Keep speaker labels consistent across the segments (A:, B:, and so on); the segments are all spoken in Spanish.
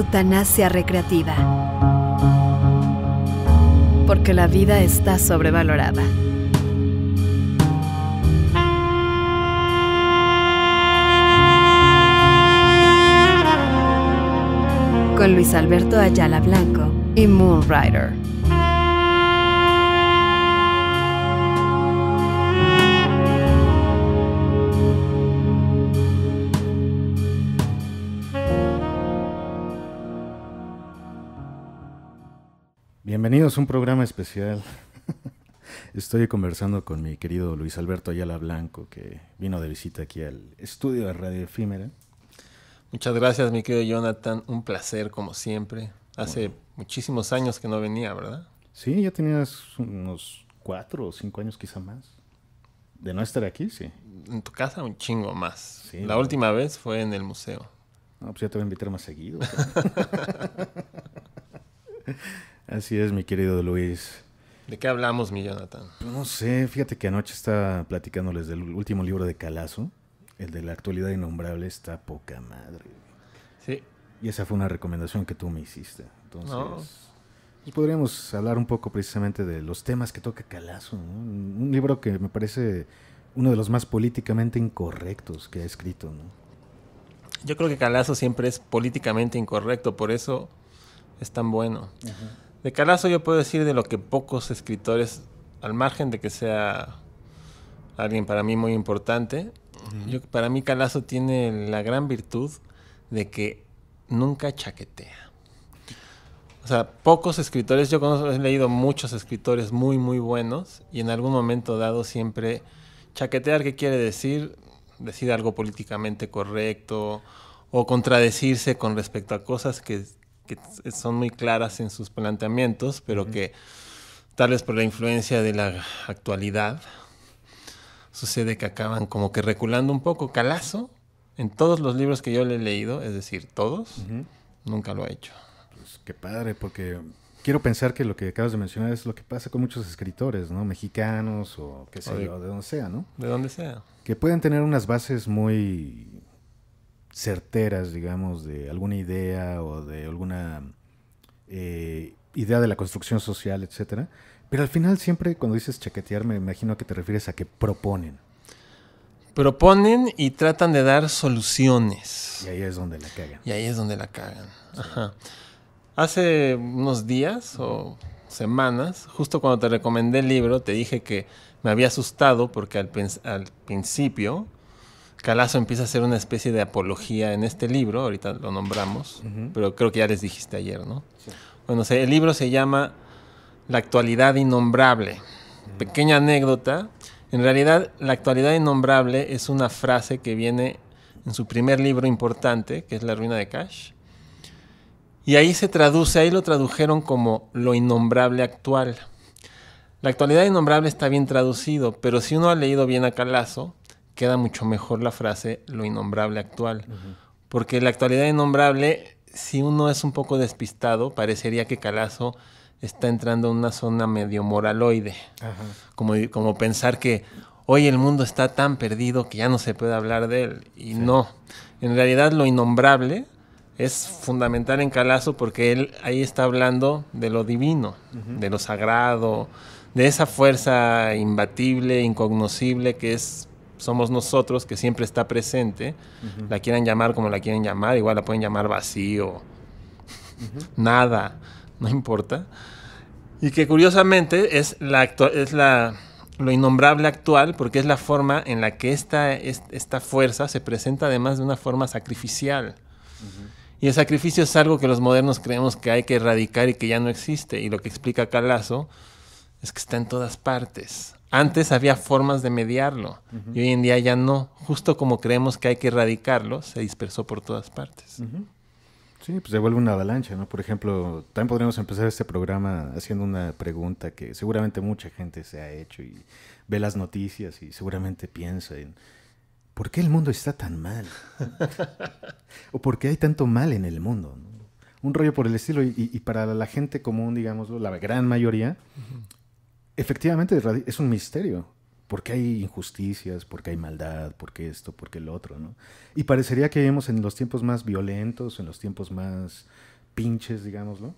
A: eutanasia recreativa.
B: Porque la vida está sobrevalorada.
C: Con Luis Alberto Ayala Blanco y Moonrider. bienvenidos a un programa especial. Estoy conversando con mi querido Luis Alberto Ayala Blanco, que vino de visita aquí al
B: estudio de Radio Efímera. Muchas gracias, mi querido Jonathan. Un placer, como siempre. Hace muchísimos años que no venía, ¿verdad?
C: Sí, ya tenías unos cuatro o cinco años, quizá más. De no
B: estar aquí, sí. En tu casa, un chingo más. La última vez fue en el museo. No,
C: pues ya te voy a invitar más seguido. Así es, mi querido Luis.
B: ¿De qué hablamos, mi Jonathan? Pues no
C: sé, fíjate que anoche estaba platicándoles del último libro de Calazo, el de la actualidad innombrable, está poca madre. Sí. Y esa fue una recomendación que tú me hiciste. Entonces, pues podríamos hablar un poco precisamente de los temas que toca Calazo. ¿no? Un libro que me parece uno de los más políticamente incorrectos que ha escrito. ¿no?
B: Yo creo que Calazo siempre es políticamente incorrecto, por eso es tan bueno. Ajá. De Calazo yo puedo decir de lo que pocos escritores, al margen de que sea alguien para mí muy importante, para mí Calazo tiene la gran virtud de que nunca chaquetea. O sea, pocos escritores, yo conozco, he leído muchos escritores muy, muy buenos y en algún momento dado siempre chaquetear, ¿qué quiere decir? Decir algo políticamente correcto o contradecirse con respecto a cosas que que eh, son muy claras en sus planteamientos, pero que tal vez por la influencia de la actualidad sucede que acaban como que reculando un poco. Calazo, en todos los libros que yo le he leído, es decir, todos, nunca lo ha hecho. Pues qué
C: padre, porque quiero pensar que lo que acabas de mencionar es lo que pasa con muchos escritores, ¿no? Mexicanos o qué de, yo, de donde sea, ¿no? De donde sea. Que pueden tener unas bases muy certeras, digamos, de alguna idea o de alguna eh, idea de la construcción social, etcétera. Pero al final siempre cuando dices chaquetear me imagino que te refieres a que proponen.
B: Proponen y tratan de dar soluciones. Y ahí es donde la cagan. Y ahí es donde la cagan. Hace unos días o semanas, justo cuando te recomendé el libro, te dije que me había asustado porque al principio Calazo empieza a hacer una especie de apología en este libro, ahorita lo nombramos, pero creo que ya les dijiste ayer, ¿no? Bueno, el libro se llama La actualidad innombrable. Mm. Pequeña anécdota. En realidad, la actualidad innombrable es una frase que viene en su primer libro importante, que es La ruina de Cash. Y ahí se traduce, ahí lo tradujeron como lo innombrable actual. La actualidad innombrable está bien traducido, pero si uno ha leído bien a Calazo, queda mucho mejor la frase lo innombrable actual. Porque la actualidad innombrable, si uno es un poco despistado, parecería que Calazo está entrando en una zona medio moraloide. Como, como pensar que hoy el mundo está tan perdido que ya no se puede hablar de él. Y no, en realidad lo innombrable es fundamental en Calazo porque él ahí está hablando de lo divino, de lo sagrado, de esa fuerza imbatible, incognoscible que es somos nosotros, que siempre está presente, la quieran llamar como la quieren llamar, igual la pueden llamar vacío, nada, no importa. Y que curiosamente es, la, es lo innombrable actual porque es la forma en la que esta, fuerza se presenta además de una forma sacrificial. Y el sacrificio es algo que los modernos creemos que hay que erradicar y que ya no existe. Y lo que explica Calazo es que está en todas partes. Antes había formas de mediarlo y hoy en día ya no. Justo como creemos que hay que erradicarlo, se dispersó por todas partes.
C: Sí, pues se vuelve una avalancha, ¿no? Por ejemplo, también podríamos empezar este programa haciendo una pregunta que seguramente mucha gente se ha hecho y ve las noticias y seguramente piensa en ¿por qué el mundo está tan mal? ¿O por qué hay tanto mal en el mundo? Un rollo por el estilo y, para la gente común, digamos, la gran mayoría, efectivamente es un misterio. Porque hay injusticias, porque hay maldad, porque esto, porque lo otro, ¿no? Y parecería que vivimos en los tiempos más violentos, en los tiempos más pinches, digámoslo.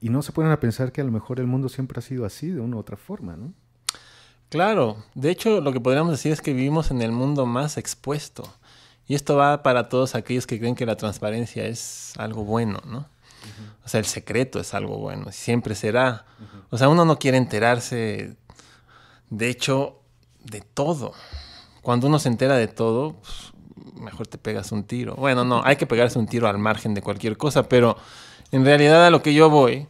C: Y no se ponen a pensar que a lo mejor el mundo siempre ha sido así, de una u otra forma, ¿no?
B: Claro, de hecho lo que podríamos decir es que vivimos en el mundo más expuesto. Y esto va para todos aquellos que creen que la transparencia es algo bueno, ¿no? O sea, el secreto es algo bueno, siempre será. O sea, uno no quiere enterarse, de hecho, de todo. Cuando uno se entera de todo, pues, mejor te pegas un tiro. Bueno, no, hay que pegarse un tiro al margen de cualquier cosa, pero en realidad a lo que yo voy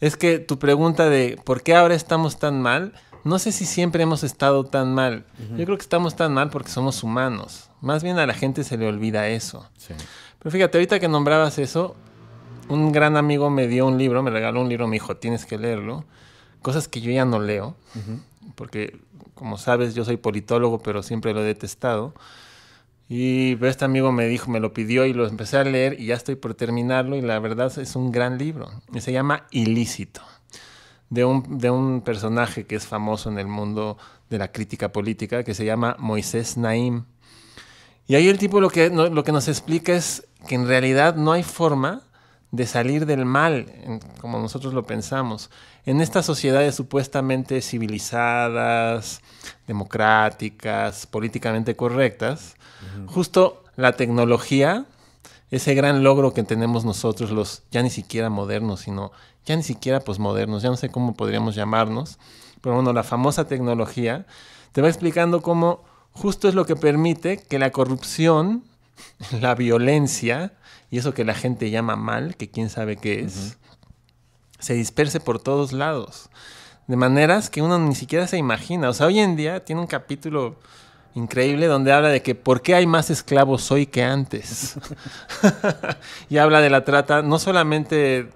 B: es que tu pregunta de por qué ahora estamos tan mal, no sé si siempre hemos estado tan mal. Yo creo que estamos tan mal porque somos humanos. Más bien a la gente se le olvida eso. Pero fíjate, ahorita que nombrabas eso, un gran amigo me dio un libro, me regaló un libro, me dijo, tienes que leerlo. Cosas que yo ya no leo, porque como sabes, yo soy politólogo, pero siempre lo he detestado. Y este amigo me dijo, me lo pidió y lo empecé a leer y ya estoy por terminarlo y la verdad es un gran libro. se llama Ilícito, de un, de un personaje que es famoso en el mundo de la crítica política que se llama Moisés Naim. Y ahí el tipo lo que, lo que nos explica es que en realidad no hay forma de salir del mal, como nosotros lo pensamos. En estas sociedades supuestamente civilizadas, democráticas, políticamente correctas, justo la tecnología, ese gran logro que tenemos nosotros, los ya ni siquiera modernos, sino ya ni siquiera posmodernos, ya no sé cómo podríamos llamarnos, pero bueno, la famosa tecnología, te va explicando cómo justo es lo que permite que la corrupción, la violencia, y eso que la gente llama mal, que quién sabe qué es, se disperse por todos lados, de maneras que uno ni siquiera se imagina. O sea, hoy en día tiene un capítulo increíble donde habla de que por qué hay más esclavos hoy que antes. y habla de la trata no solamente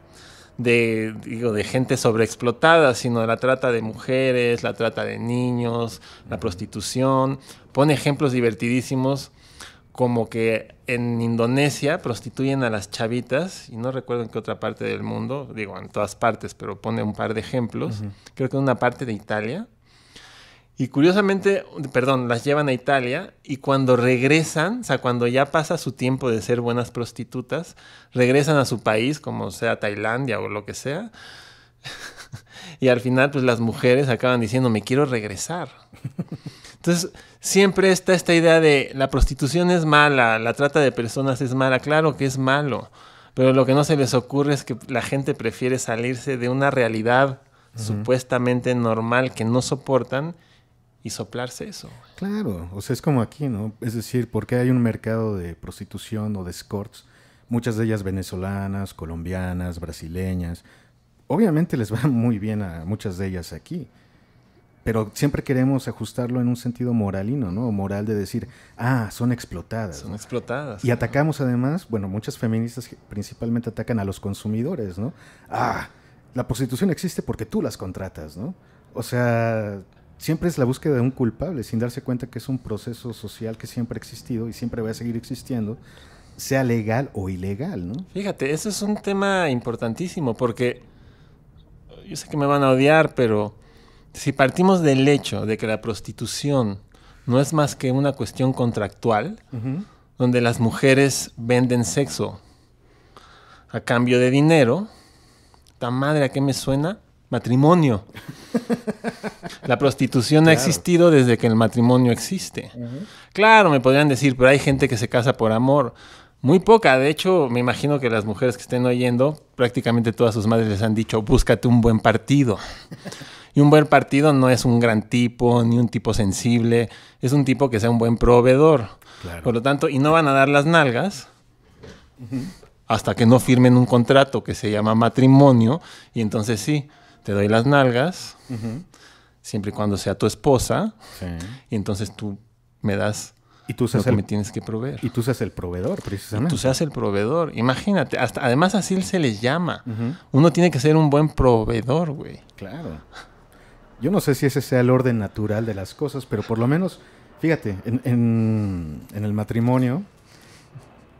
B: de, digo, de gente sobreexplotada, sino de la trata de mujeres, la trata de niños, la prostitución. Pone ejemplos divertidísimos como que en Indonesia prostituyen a las chavitas, y no recuerdo en qué otra parte del mundo, digo, en todas partes, pero pone un par de ejemplos, creo que en una parte de Italia. Y curiosamente, perdón, las llevan a Italia y cuando regresan, o sea, cuando ya pasa su tiempo de ser buenas prostitutas, regresan a su país, como sea Tailandia o lo que sea. y al final, pues las mujeres acaban diciendo, me quiero regresar. Entonces, siempre está esta idea de la prostitución es mala, la trata de personas es mala, claro que es malo, pero lo que no se les ocurre es que la gente prefiere salirse de una realidad supuestamente normal que no soportan y soplarse eso.
C: Claro, o sea, es como aquí, ¿no? Es decir, porque hay un mercado de prostitución o de escorts, muchas de ellas venezolanas, colombianas, brasileñas. Obviamente les va muy bien a muchas de ellas aquí pero siempre queremos ajustarlo en un sentido moralino, ¿no? Moral de decir, ah, son explotadas. Son
B: explotadas. Y
C: atacamos además, bueno, muchas feministas principalmente atacan a los consumidores, ¿no? Ah, la prostitución existe porque tú las contratas, ¿no? O sea, siempre es la búsqueda de un culpable, sin darse cuenta que es un proceso social que siempre ha existido y siempre va a seguir existiendo, sea legal o ilegal, ¿no?
B: Fíjate, ese es un tema importantísimo porque yo sé que me van a odiar, pero si partimos del hecho de que la prostitución no es más que una cuestión contractual, donde las mujeres venden sexo a cambio de dinero, tan madre a qué me suena matrimonio. la prostitución ha existido desde que el matrimonio existe. Claro, me podrían decir, pero hay gente que se casa por amor. Muy poca, de hecho, me imagino que las mujeres que estén oyendo, prácticamente todas sus madres les han dicho, búscate un buen partido. Y un buen partido no es un gran tipo, ni un tipo sensible, es un tipo que sea un buen proveedor. Claro. Por lo tanto, y no van a dar las nalgas hasta que no firmen un contrato que se llama matrimonio, y entonces sí, te doy las nalgas, siempre y cuando sea tu esposa, y entonces tú me das y tú seas me tienes que proveer. Y tú seas el proveedor, precisamente. Y tú seas el proveedor. Imagínate, hasta, además así se les llama. Uno tiene que ser un buen proveedor,
C: güey. Claro. Yo no sé si ese sea el orden natural de las cosas, pero por lo menos, fíjate, en, el matrimonio,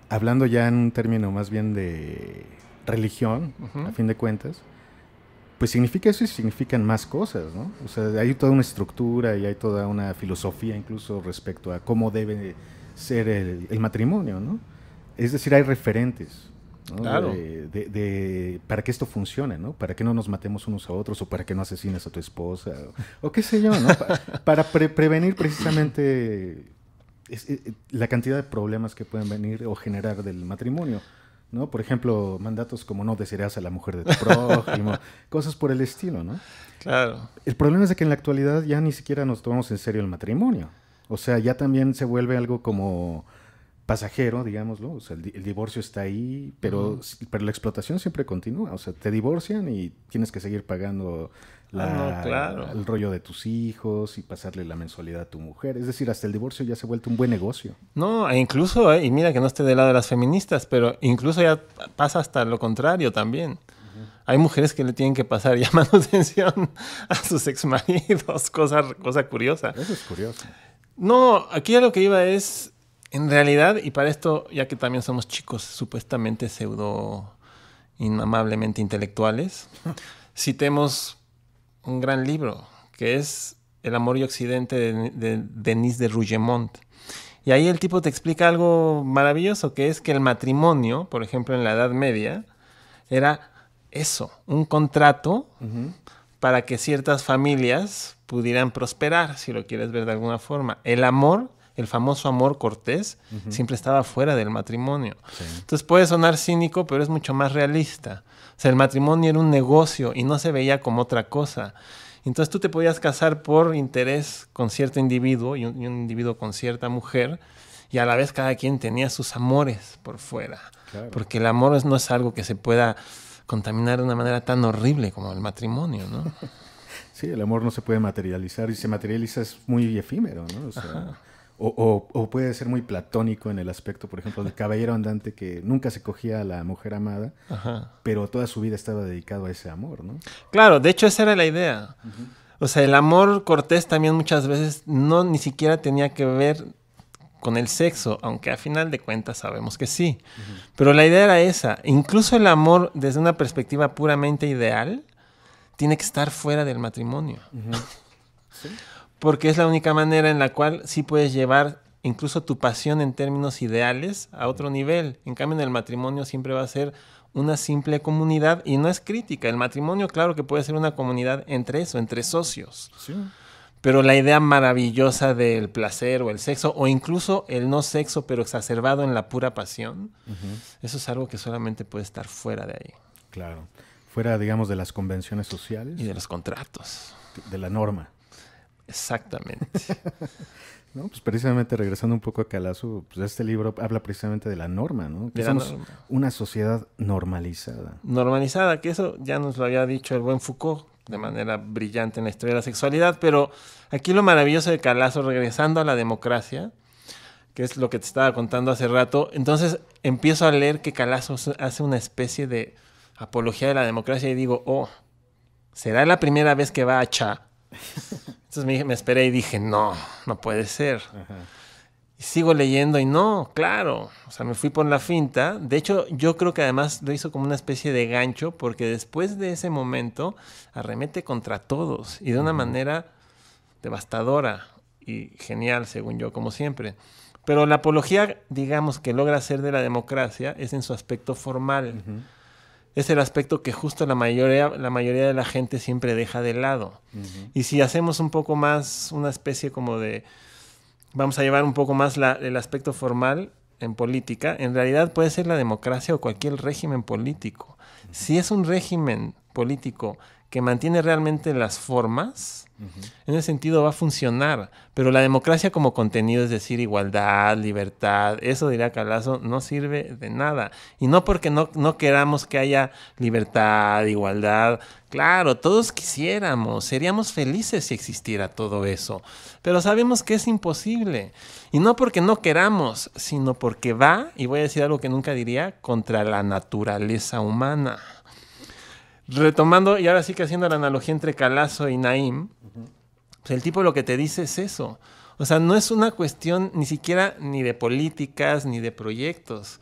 C: hablando ya en un término más bien de religión, a fin de cuentas, pues significa eso y significan más cosas, ¿no? O sea, hay toda una estructura y hay toda una filosofía incluso respecto a cómo debe ser el matrimonio, ¿no? Es decir, hay referentes. Claro. De, para que esto funcione, ¿no? Para que no nos matemos unos a otros o para que no asesines a tu esposa o, qué sé yo, ¿no? para prevenir precisamente eh, eh, la cantidad de problemas que pueden venir o generar del matrimonio. ¿no? Por ejemplo, mandatos como no desearás a la mujer de tu prójimo, cosas por el estilo, ¿no? Claro. El problema es que en la actualidad ya ni siquiera nos tomamos en serio el matrimonio. O sea, ya también se vuelve algo como pasajero, digámoslo, el, divorcio está ahí, pero, pero la explotación siempre continúa, o sea, te divorcian y tienes que seguir pagando ah, la, el rollo de tus hijos y pasarle la mensualidad a tu mujer. Es decir, hasta el divorcio ya se ha vuelto un buen negocio.
B: No, e incluso, eh, y mira que no esté del lado de las feministas, pero incluso ya pasa hasta lo contrario también. Hay mujeres que le tienen que pasar llamando atención a sus exmaridos, cosa, cosa curiosa. Eso es curioso. No, aquí ya lo que iba es, en realidad, y para esto, ya que también somos chicos supuestamente pseudo inamablemente intelectuales, citemos un gran libro que es El amor y Occidente de, Denis de Rougemont. Y ahí el tipo te explica algo maravilloso, que es que el matrimonio, por ejemplo, en la Edad Media, era eso, un contrato para que ciertas familias pudieran prosperar, si lo quieres ver de alguna forma. El amor el famoso amor cortés siempre estaba fuera del matrimonio. Entonces puede sonar cínico, pero es mucho más realista. O sea, el matrimonio era un negocio y no se veía como otra cosa. Entonces tú te podías casar por interés con cierto individuo y un, individuo con cierta mujer, y a la vez cada quien tenía sus amores por fuera. Porque el amor no es algo que se pueda contaminar de una manera tan horrible como el matrimonio, ¿no?
C: Sí, el amor no se puede materializar y se materializa es muy efímero, ¿no? O, puede ser muy platónico en el aspecto, por ejemplo, del caballero andante que nunca se cogía a la mujer amada, pero toda su vida estaba dedicado a ese amor, ¿no?
B: Claro, de hecho esa era la idea. O sea, el amor cortés también muchas veces no ni siquiera tenía que ver con el sexo, aunque a final de cuentas sabemos que sí. Pero la idea era esa. Incluso el amor desde una perspectiva puramente ideal tiene que estar fuera del matrimonio. ¿Sí? porque es la única manera en la cual sí puedes llevar incluso tu pasión en términos ideales a otro nivel. En cambio, en el matrimonio siempre va a ser una simple comunidad y no es crítica. El matrimonio, claro que puede ser una comunidad entre eso, entre socios. Pero la idea maravillosa del placer o el sexo, o incluso el no sexo, pero exacerbado en la pura pasión, eso es algo que solamente puede estar fuera de ahí.
C: Claro. Fuera, digamos, de las convenciones sociales.
B: Y de los contratos. De la norma. Exactamente.
C: pues precisamente regresando un poco a Calazo, pues este libro habla precisamente de la norma, ¿no? Que somos una sociedad normalizada.
B: Normalizada, que eso ya nos lo había dicho el buen Foucault de manera brillante en la historia de la sexualidad, pero aquí lo maravilloso de Calazo, regresando a la democracia, que es lo que te estaba contando hace rato, entonces empiezo a leer que Calazo hace una especie de apología de la democracia y digo, oh, será la primera vez que va a Cha Entonces me, esperé y dije, no, no puede ser. Y sigo leyendo y no, claro. O sea, me fui por la finta. De hecho, yo creo que además lo hizo como una especie de gancho, porque después de ese momento arremete contra todos y de una manera devastadora y genial, según yo, como siempre. Pero la apología, digamos, que logra hacer de la democracia es en su aspecto formal es el aspecto que justo la mayoría, la mayoría de la gente siempre deja de lado. Y si hacemos un poco más, una especie como de, vamos a llevar un poco más la, el aspecto formal en política, en realidad puede ser la democracia o cualquier régimen político. Si es un régimen político que mantiene realmente las formas, en ese sentido va a funcionar. Pero la democracia como contenido, es decir, igualdad, libertad, eso dirá Calazo, no sirve de nada. Y no porque no, no queramos que haya libertad, igualdad. Claro, todos quisiéramos, seríamos felices si existiera todo eso. Pero sabemos que es imposible. Y no porque no queramos, sino porque va, y voy a decir algo que nunca diría, contra la naturaleza humana retomando y ahora sí que haciendo la analogía entre Calazo y Naim, pues el tipo lo que te dice es eso. O sea, no es una cuestión ni siquiera ni de políticas ni de proyectos.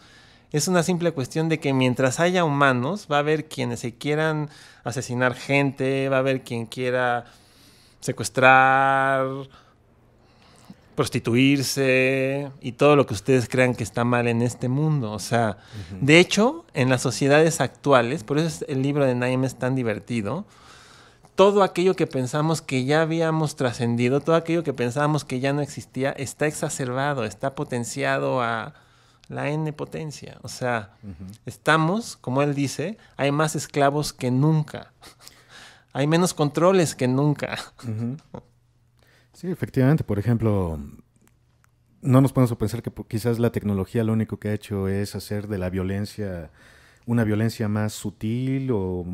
B: Es una simple cuestión de que mientras haya humanos, va a haber quienes se quieran asesinar gente, va a haber quien quiera secuestrar, prostituirse y todo lo que ustedes crean que está mal en este mundo. O sea, de hecho, en las sociedades actuales, por eso el libro de Naim es tan divertido, todo aquello que pensamos que ya habíamos trascendido, todo aquello que pensábamos que ya no existía, está exacerbado, está potenciado a la n potencia. O sea, estamos, como él dice, hay más esclavos que nunca. hay menos controles que nunca.
C: Sí, efectivamente. Por ejemplo, no nos podemos pensar que quizás la tecnología lo único que ha hecho es hacer de la violencia una violencia más sutil o,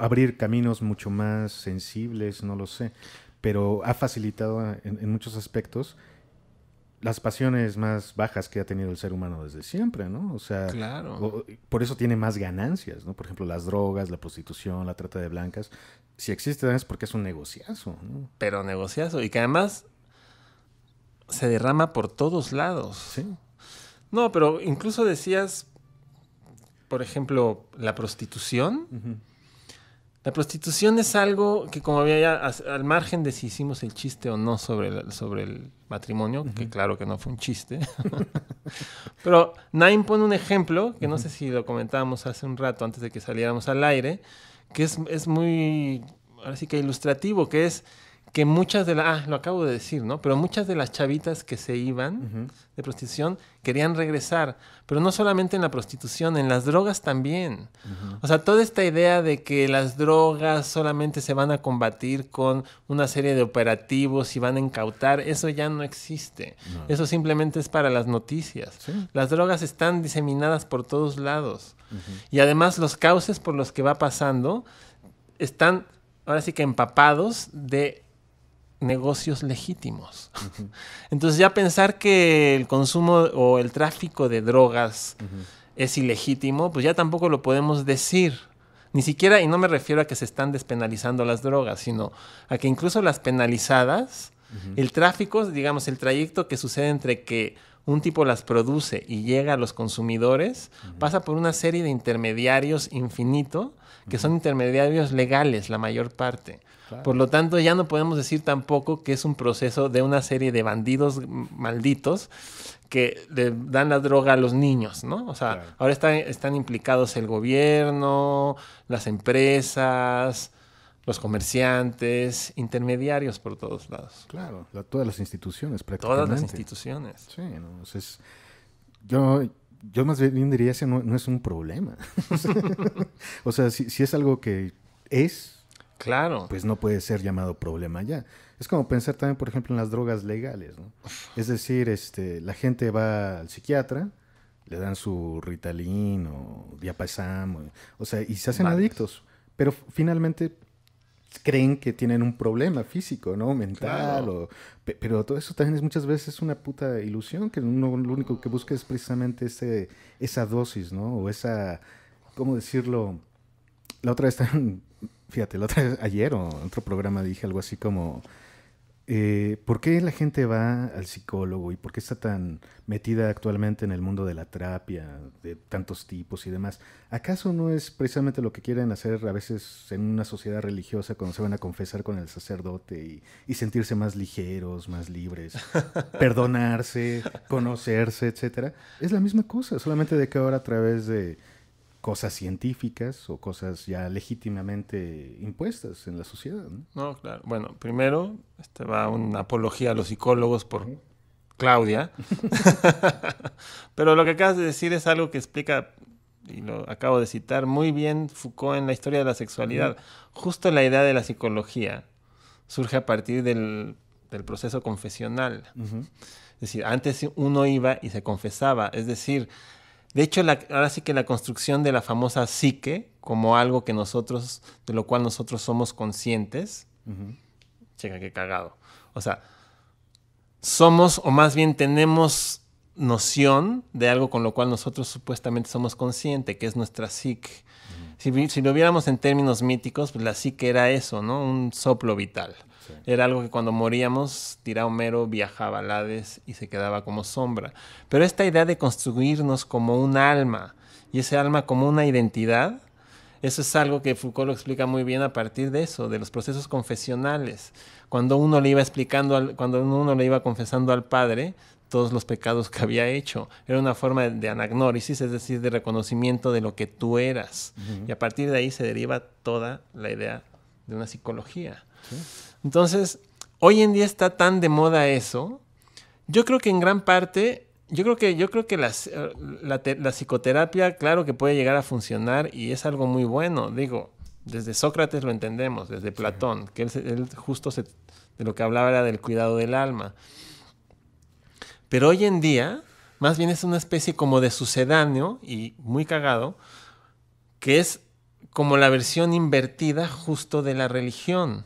C: abrir caminos mucho más sensibles, no lo sé, pero ha facilitado en, muchos aspectos las pasiones más bajas que ha tenido el ser humano desde siempre, ¿no? O sea, por eso tiene más ganancias, ¿no? Por ejemplo, las drogas, la prostitución, la trata de blancas, si
B: existe es porque es un negociazo. Pero negociazo. Y que además se derrama por todos lados. Sí. No, pero incluso decías, por ejemplo, la prostitución. La prostitución es algo que como había ya, al margen de si hicimos el chiste o no sobre el, matrimonio, que claro que no fue un chiste, pero Naim pone un ejemplo, que no sé si lo comentábamos hace un rato antes de que saliéramos al aire, que es, es muy, ahora que ilustrativo, que es que muchas de las, ah, lo acabo de decir, ¿no? Pero muchas de las chavitas que se iban de prostitución querían regresar, pero no solamente en la prostitución, en las drogas también. O sea, toda esta idea de que las drogas solamente se van a combatir con una serie de operativos y van a incautar, eso ya no existe. Eso simplemente es para las noticias. Las drogas están diseminadas por todos lados. Y además los cauces por los que va pasando están ahora sí que empapados de negocios legítimos. Entonces ya pensar que el consumo o el tráfico de drogas es ilegítimo, pues ya tampoco lo podemos decir. Ni siquiera, y no me refiero a que se están despenalizando las drogas, sino a que incluso las penalizadas, el tráfico, digamos, el trayecto que sucede entre que un tipo las produce y llega a los consumidores, pasa por una serie de intermediarios infinito, que son intermediarios legales la mayor parte. Por lo tanto, ya no podemos decir tampoco que es un proceso de una serie de bandidos malditos que dan la droga a los niños, ¿no? O sea, ahora están implicados el gobierno, las empresas, los comerciantes, intermediarios por todos lados. Claro, todas las instituciones prácticamente. Todas las instituciones. Sí, no,
C: yo, yo más bien diría que no, no es un problema. o sea, si, es algo que es,
B: Claro. Pues no
C: puede ser llamado problema ya. Es como pensar también, por ejemplo, en las drogas legales, Es decir, este, la gente va al psiquiatra, le dan su Ritalin o Diapasam, o, sea, y se hacen adictos. Pero finalmente creen que tienen un problema físico, ¿no? Mental, pero todo eso también es muchas veces una puta ilusión, que lo único que busca es precisamente ese, esa dosis, ¿no? O esa, ¿cómo decirlo? La otra vez, fíjate, la otra vez, ayer o en otro programa dije algo así como, eh, ¿por qué la gente va al psicólogo y por qué está tan metida actualmente en el mundo de la terapia, de tantos tipos y demás? ¿Acaso no es precisamente lo que quieren hacer a veces en una sociedad religiosa cuando se van a confesar con el sacerdote y, y sentirse más ligeros, más libres, perdonarse, conocerse, etcétera? Es la misma cosa, solamente de que ahora a través de cosas científicas o cosas ya legítimamente impuestas en la
B: sociedad. No, no claro. Bueno, primero esta va una apología a los psicólogos por Claudia. Pero lo que acabas de decir es algo que explica, y lo acabo de citar muy bien Foucault en la historia de la sexualidad. Justo la idea de la psicología surge a partir del, proceso confesional. Es decir, antes uno iba y se confesaba, es decir, de hecho, ahora sí que la construcción de la famosa psique, como algo que nosotros, de lo cual nosotros somos conscientes, checa qué cagado. O sea, somos, o más bien tenemos noción de algo con lo cual nosotros supuestamente somos conscientes, que es nuestra psique. si, si, lo viéramos en términos míticos, pues la psique era eso, ¿no? Un soplo vital. Era algo que cuando moríamos, Tira Homero viajaba al Hades y se quedaba como sombra. Pero esta idea de construirnos como un alma y ese alma como una identidad, eso es algo que Foucault lo explica muy bien a partir de eso, de los procesos confesionales. Cuando uno le iba explicando, cuando uno le iba confesando al Padre, todos los pecados que había hecho. Era una forma de anagnórisis, es decir, de reconocimiento de lo que tú eras. Y a partir de ahí se deriva toda la idea de una psicología. Entonces, hoy en día está tan de moda eso. Yo creo que en gran parte, yo creo que, yo creo que eh, la, psicoterapia, claro que puede llegar a funcionar y es algo muy bueno. Digo, desde Sócrates lo entendemos, desde Platón, que él, justo de lo que hablaba era del cuidado del alma. Pero hoy en día, más bien es una especie como de sucedáneo y muy cagado, que es como la versión invertida justo de la religión.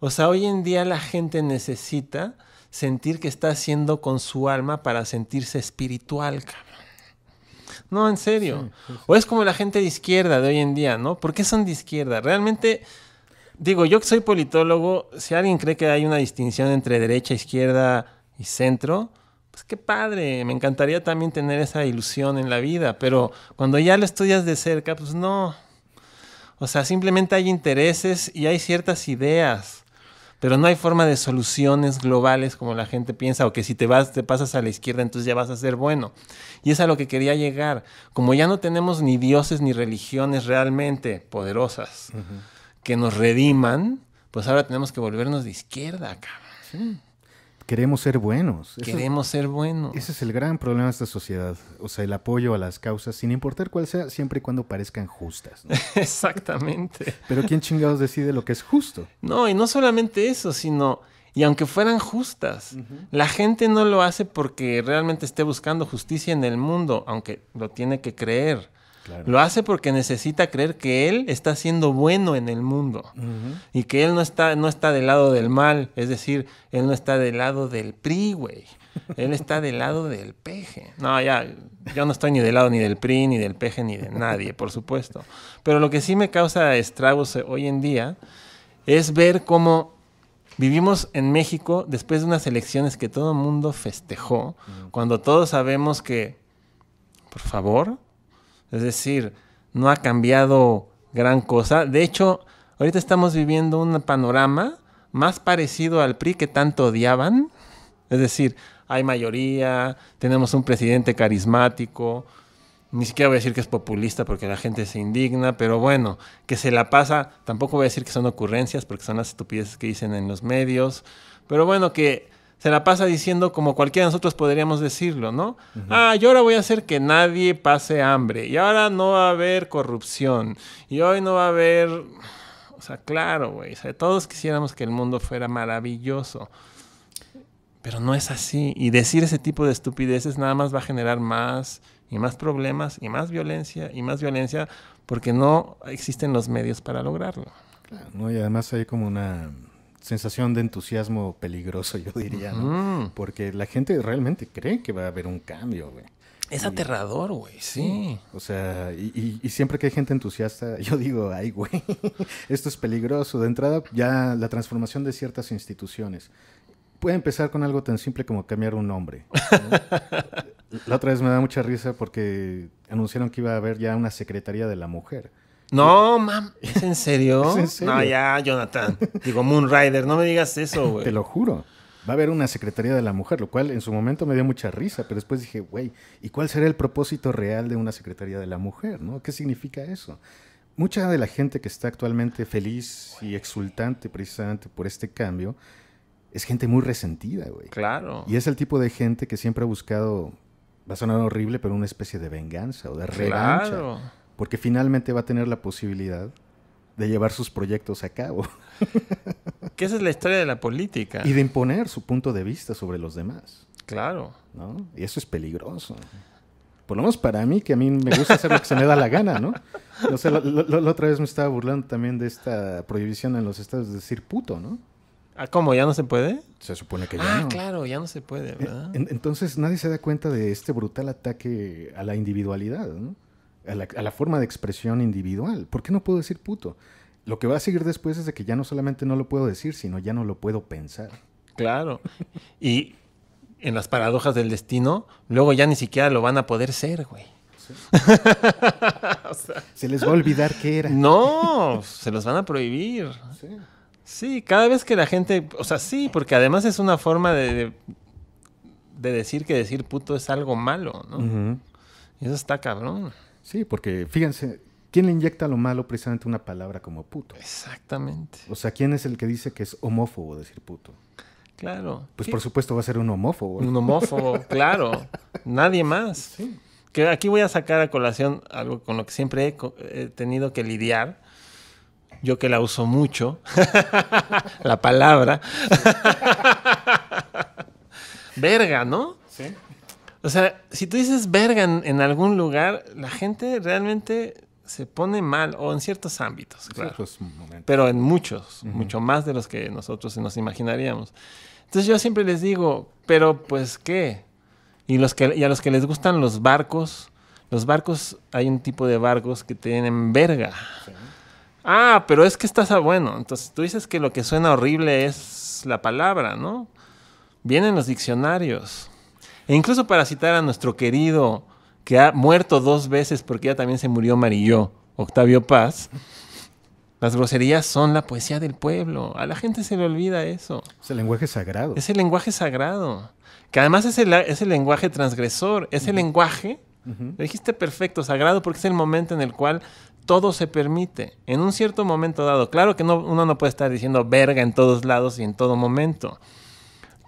B: O sea, hoy en día la gente necesita sentir que está haciendo con su alma para sentirse espiritual, cabrón. No, en serio. O es como la gente de izquierda de hoy en día, ¿no? ¿Por qué son de izquierda? Realmente, digo, yo que soy politólogo, si alguien cree que hay una distinción entre derecha, izquierda y centro, pues qué padre. Me encantaría también tener esa ilusión en la vida, pero cuando ya lo estudias de cerca, pues no. O sea, simplemente hay intereses y hay ciertas ideas pero no hay forma de soluciones globales como la gente piensa, o que si te vas, te pasas a la izquierda, entonces ya vas a ser bueno. Y es a lo que quería llegar. Como ya no tenemos ni dioses ni religiones realmente poderosas que nos rediman, pues ahora tenemos que volvernos de izquierda, cabrón
C: queremos ser buenos. Queremos ser buenos. Ese es el gran problema de esta sociedad. O sea, el apoyo a las causas, sin importar cuál sea, siempre y cuando parezcan
B: justas. Exactamente. Pero
C: ¿quién chingados decide lo que es justo?
B: No, y no solamente eso, sino... Y aunque fueran justas, la gente no lo hace porque realmente esté buscando justicia en el mundo, aunque lo tiene que creer. Lo hace porque necesita creer que él está siendo bueno en el mundo y que él no está, del lado del mal, es decir, él no está del lado del PRI, güey. Él está del lado del peje. No, ya, yo no estoy ni del lado ni del PRI, ni del peje, ni de nadie, por supuesto. Pero lo que sí me causa estragos eh, hoy en día es ver cómo vivimos en México después de unas elecciones que todo el mundo festejó, cuando todos sabemos que, por favor, es decir, no ha cambiado gran cosa. De hecho, ahorita estamos viviendo un panorama más parecido al PRI que tanto odiaban. Es decir, hay mayoría, tenemos un presidente carismático. Ni siquiera voy a decir que es populista porque la gente se indigna, pero bueno, que se la pasa. Tampoco voy a decir que son ocurrencias porque son las estupideces que dicen en los medios. Pero bueno, que se la pasa diciendo como cualquiera de nosotros podríamos decirlo, ¿no? Ah, yo ahora voy a hacer que nadie pase hambre, y ahora no va a haber corrupción, y hoy no va a haber... O sea, claro, güey, todos quisiéramos que el mundo fuera maravilloso, pero no es así, y decir ese tipo de estupideces nada más va a generar más y más problemas y más violencia y más violencia porque no existen los medios para lograrlo.
C: No, y además hay como una sensación de entusiasmo peligroso, yo diría, ¿no? Porque la gente realmente cree que va a haber un cambio, güey. Es aterrador, güey, sí. O sea, y, siempre que hay gente entusiasta, yo digo, ay, güey, esto es peligroso. De entrada, ya la transformación de ciertas instituciones. Puede empezar con algo tan simple como cambiar un nombre. la otra vez me da mucha risa porque anunciaron que iba a haber ya una Secretaría de la Mujer. No, mam, ¿es en serio? No, ya, Jonathan. Digo, Moonrider, Rider, no me digas eso, güey. Te lo juro. Va a haber una Secretaría de la Mujer, lo cual en su momento me dio mucha risa, pero después dije, güey, ¿y cuál será el propósito real de una Secretaría de la Mujer? ¿no? ¿Qué significa eso? Mucha de la gente que está actualmente feliz y exultante precisamente por este cambio es gente muy resentida, güey. Claro. Y es el tipo de gente que siempre ha buscado, va a sonar horrible, pero una especie de venganza o de revancha. Claro porque finalmente va a tener la posibilidad de llevar sus proyectos a cabo.
B: que esa es la historia de la política. Y de
C: imponer su punto de vista sobre los demás.
B: Claro. ¿no?
C: Y eso es peligroso. Por lo menos para mí, que a mí me gusta hacer lo que se me da la gana, ¿no? No sé, la, otra vez me estaba burlando también de esta prohibición en los estados de decir puto, ¿no?
B: Ah, ¿cómo? ¿Ya no se puede? Se supone que ya ah, claro, ya no se puede, ¿verdad?
C: entonces nadie se da cuenta de este brutal ataque a la individualidad, ¿no? a la, forma de expresión individual. ¿Por qué no puedo decir puto? Lo que va a seguir después es de que ya no solamente no lo puedo decir, sino ya no lo puedo pensar.
B: Claro. Y en las paradojas del destino, luego ya ni siquiera lo van a poder ser, güey. se les va a olvidar que era. No, se los van a prohibir. Sí. sí. cada vez que la gente, o sea, sí, porque además es una forma de, de, decir que decir puto es algo malo, ¿no? Y eso está cabrón. Sí,
C: porque fíjense, ¿quién le inyecta lo malo precisamente una palabra como puto? Exactamente. O sea, ¿quién es el que dice que es homófobo decir puto? Claro. Pues por supuesto va a ser un homófobo. Un homófobo,
B: claro. Nadie más. Que aquí voy a sacar a colación algo con lo que siempre he tenido que lidiar. Yo que la uso mucho, la palabra. Verga, ¿no? Sí. O sea, si tú dices verga en, algún lugar, la gente realmente se pone mal, o en ciertos ámbitos, claro. pero en muchos, mucho más de los que nosotros nos imaginaríamos. Entonces yo siempre les digo, pero pues qué. Y, los que, a los que les gustan los barcos, los barcos, hay un tipo de barcos que tienen verga. Ah, pero es que estás a bueno. Entonces tú dices que lo que suena horrible es la palabra, ¿no? Vienen los diccionarios. E incluso para citar a nuestro querido, que ha muerto dos veces porque ya también se murió Marillo, Octavio Paz, las groserías son la poesía del pueblo. A la gente se le olvida eso. Es el lenguaje sagrado. Es el lenguaje sagrado. Que además es el, lenguaje transgresor. Es el lenguaje, lo dijiste perfecto, sagrado, porque es el momento en el cual todo se permite. En un cierto momento dado. Claro que uno no puede estar diciendo verga en todos lados y en todo momento.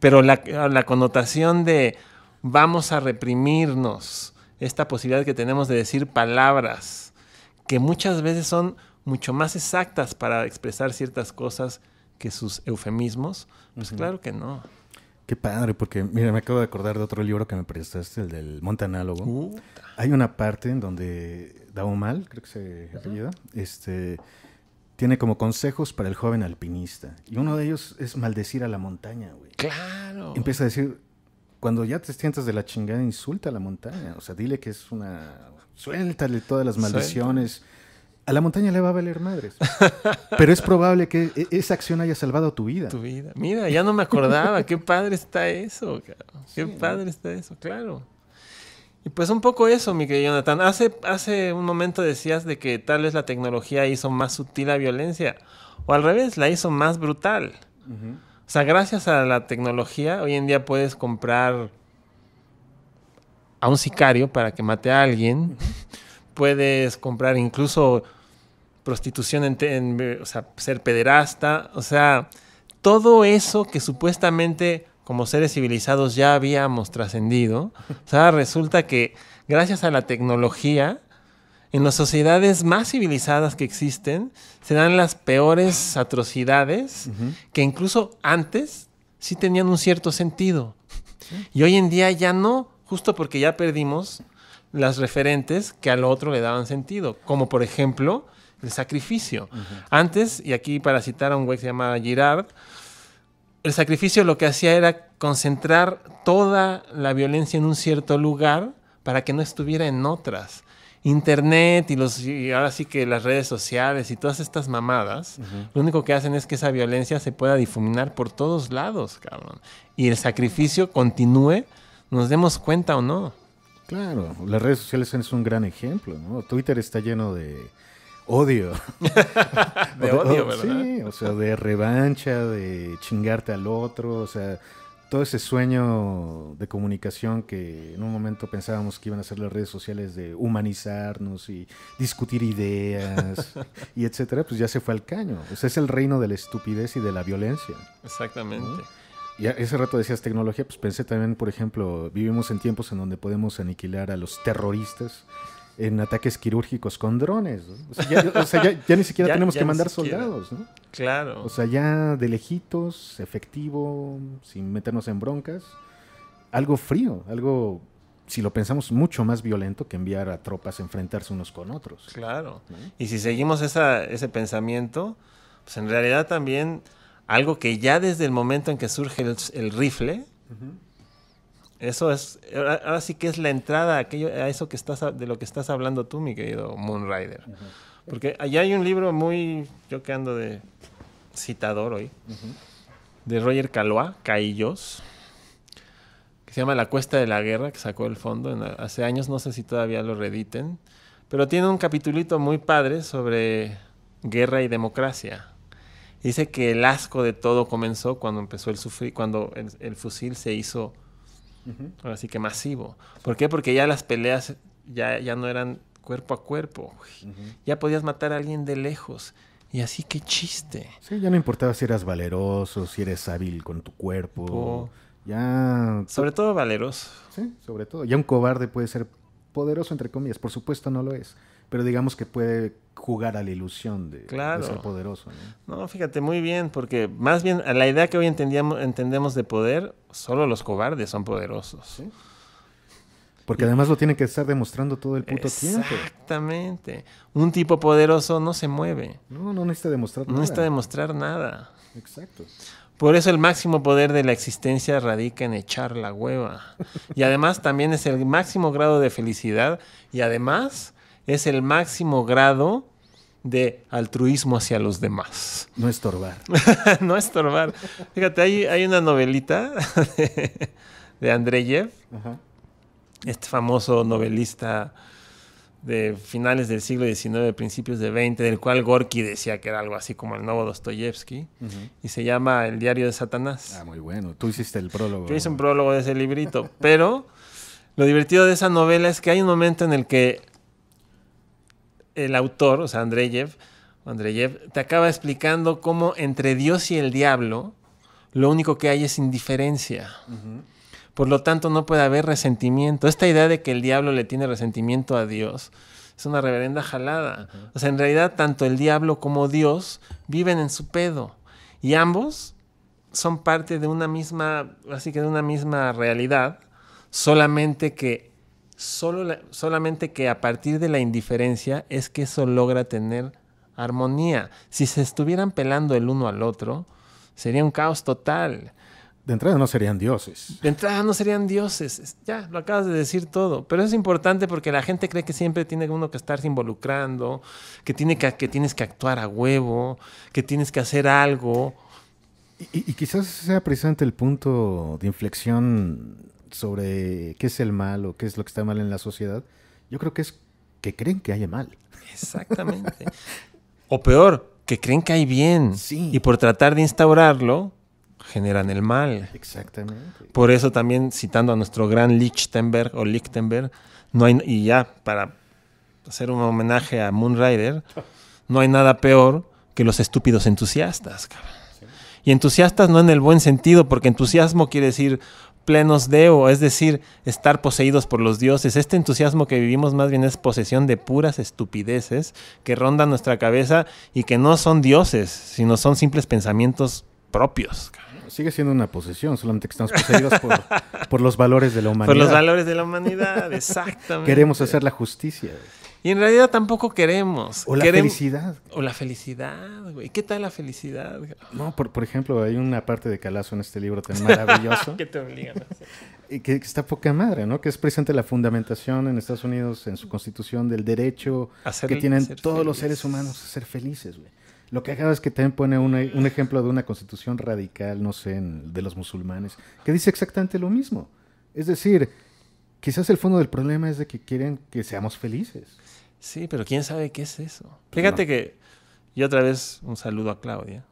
B: Pero la connotación de vamos a reprimirnos esta posibilidad que tenemos de decir palabras que muchas veces son mucho más exactas para expresar ciertas cosas que sus eufemismos? Pues claro que no.
C: Qué padre, porque mira, me acabo de acordar de otro libro que me prestaste, el del Monte Análogo. Hay una parte en donde Daumal, creo que se apellida, este, tiene como consejos para el joven alpinista. Y uno de ellos es maldecir a la montaña, güey. Claro. Empieza a decir, cuando ya te sientas de la chingada, insulta a la montaña. O sea, dile que es una. Suéltale todas las maldiciones. A la montaña le va a valer madres. Pero es probable que e, esa acción haya salvado tu vida. Tu vida. Mira, ya no me acordaba.
B: Qué padre está eso. Qué padre está eso, claro. Y pues un poco eso, mi querido Jonathan. Hace, hace un momento decías de que tal vez la tecnología hizo más sutil la violencia. O al revés, la hizo más brutal. Uh o sea, gracias a la tecnología, hoy en día puedes comprar a un sicario para que mate a alguien. puedes comprar incluso prostitución, en, o sea, ser pederasta. O sea, todo eso que supuestamente como seres civilizados ya habíamos trascendido. O sea, resulta que gracias a la tecnología en las sociedades más civilizadas que existen se dan las peores atrocidades que incluso antes sí tenían un cierto sentido. Y hoy en día ya no, justo porque ya perdimos las referentes que al otro le daban sentido, como por ejemplo el sacrificio. Antes, y aquí para citar a un güey que se llamaba Girard, el sacrificio lo que hacía era concentrar toda la violencia en un cierto lugar para que no estuviera en otras. Internet y, los, ahora sí que las redes sociales y todas estas mamadas, lo único que hacen es que esa violencia se pueda difuminar por todos lados, cabrón. Y el sacrificio continúe, nos demos cuenta o no.
C: Claro, las redes sociales es un gran ejemplo, ¿no? Twitter está lleno de odio. de odio, ¿verdad? Sí, o sea, de revancha, de chingarte al otro, o sea, todo ese sueño de comunicación que en un momento pensábamos que iban a ser las redes sociales de humanizarnos y discutir ideas y etcétera, pues ya se fue al caño. O es el reino de la estupidez y de la violencia.
B: Exactamente.
C: Y ese rato decías tecnología, pues pensé también, por ejemplo, vivimos en tiempos en donde podemos aniquilar a los terroristas en ataques quirúrgicos con drones. O sea, ya, ni siquiera tenemos que mandar soldados,
B: ¿no? Claro.
C: O sea, ya de lejitos, efectivo, sin meternos en broncas. Algo frío, algo, si lo pensamos, mucho más violento que enviar a tropas a enfrentarse unos con
B: otros. Claro. Y si seguimos esa, ese pensamiento, pues en realidad también algo que ya desde el momento en que surge el, rifle, eso es, ahora, sí que es la entrada a, aquello, a eso que estás, de lo que estás hablando tú, mi querido Moonrider. Porque allá hay un libro muy, yo que ando de citador hoy, de Roger Calois, Caillos, que se llama La Cuesta de la Guerra, que sacó el fondo hace años, no sé si todavía lo reediten, pero tiene un capitulito muy padre sobre guerra y democracia. Dice que el asco de todo comenzó cuando empezó el sufrir, cuando el fusil se hizo Así que masivo. ¿Por qué? Porque ya las peleas ya, ya no eran cuerpo a cuerpo. Ya podías matar a alguien de lejos. Y así que chiste. Sí, ya no importaba
C: si eras valeroso, si eres hábil con tu cuerpo. Ya. Sobre todo
B: valeroso. Sí, sobre todo. Ya un
C: cobarde puede ser poderoso, entre comillas. Por supuesto no lo es pero digamos que puede jugar a la ilusión de, ser poderoso.
B: ¿no? fíjate, muy bien, porque más bien a la idea que hoy entendíamos, entendemos de poder, solo los cobardes son poderosos.
C: Porque además lo tiene que estar demostrando todo el puto tiempo.
B: Exactamente. Un tipo poderoso no se mueve. No, no necesita demostrar nada. No necesita demostrar nada. Exacto. Por eso el máximo poder de la existencia radica en echar la hueva. Y además también es el máximo grado de felicidad. Y además es el máximo grado de altruismo hacia los demás. No estorbar. no estorbar. Fíjate, hay, hay una novelita de, Andreyev, este famoso novelista de finales del siglo XIX, principios del XX, del cual Gorky decía que era algo así como el nuevo Dostoyevsky, y se llama El diario de Satanás. Ah, muy
C: bueno. Tú hiciste el prólogo. Yo
B: hice un prólogo de ese librito, pero lo divertido de esa novela es que hay un momento en el que el autor, o sea, Andreyev, te acaba explicando cómo entre Dios y el diablo lo único que hay es indiferencia. Por lo tanto, no puede haber resentimiento. Esta idea de que el diablo le tiene resentimiento a Dios es una reverenda jalada. O sea, en realidad, tanto el diablo como Dios viven en su pedo. Y ambos son parte de una misma, así que de una misma realidad, solamente que Solo solamente que a partir de la indiferencia es que eso logra tener armonía. Si se estuvieran pelando el uno al otro, sería un caos total. De entrada no serían dioses. De entrada no serían dioses. Ya, lo acabas de decir todo. Pero es importante porque la gente cree que siempre tiene uno que estarse involucrando, que, tiene que, que tienes que actuar a huevo, que tienes que hacer algo.
C: Y, y, quizás sea precisamente el punto de inflexión sobre qué es el mal o qué es lo que está mal en la sociedad, yo creo que es que creen que hay mal.
B: Exactamente. o peor, que creen que hay bien. Y por tratar de instaurarlo, generan el mal. Exactamente. Por eso también, citando a nuestro gran Lichtenberg o Lichtenberg, no hay, y ya para hacer un homenaje a Moonrider, no hay nada peor que los estúpidos entusiastas, Y entusiastas no en el buen sentido, porque entusiasmo quiere decir, plenos de, o es decir, estar poseídos por los dioses. Este entusiasmo que vivimos más bien es posesión de puras estupideces que rondan nuestra cabeza y que no son dioses, sino son simples pensamientos propios. Sigue siendo una posesión, solamente que estamos poseídos por, por los valores
C: de la humanidad. Por los valores
B: de la humanidad, exactamente. Queremos
C: hacer la justicia.
B: Y en realidad tampoco queremos. O la felicidad. O la felicidad, güey. ¿Qué tal la felicidad? No,
C: por, por, ejemplo, hay una parte de Calazo en este libro tan maravilloso. que te obligan Y que, está poca madre, ¿no? Que es presente la fundamentación en Estados Unidos, en su constitución, del derecho que tienen todos los seres humanos a ser felices, güey. Lo que acaba es que también pone un ejemplo de una constitución radical, no sé, de los musulmanes, que dice exactamente lo mismo. Es decir, quizás el fondo del problema es de que quieren que seamos felices. Sí, pero quién
B: sabe qué es eso. Pues Fíjate que, y otra vez un saludo a Claudia.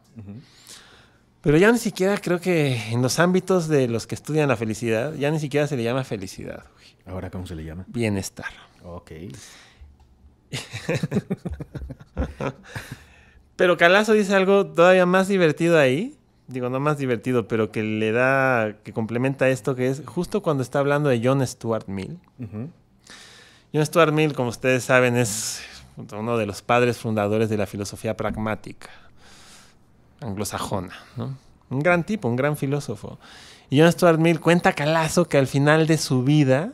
B: Pero ya ni siquiera creo que en los ámbitos de los que estudian la felicidad, ya ni siquiera se le llama felicidad. Ahora, ¿cómo se le llama? Bienestar. Ok. pero Calazo dice algo todavía más divertido ahí. Digo, no más divertido, pero que le da, que complementa esto, que es justo cuando está hablando de John Stuart Mill. Ajá. John Stuart Mill, como ustedes saben, es uno de los padres fundadores de la filosofía pragmática anglosajona. ¿no? Un gran tipo, un gran filósofo. Y John Stuart Mill cuenta calazo que al final de su vida,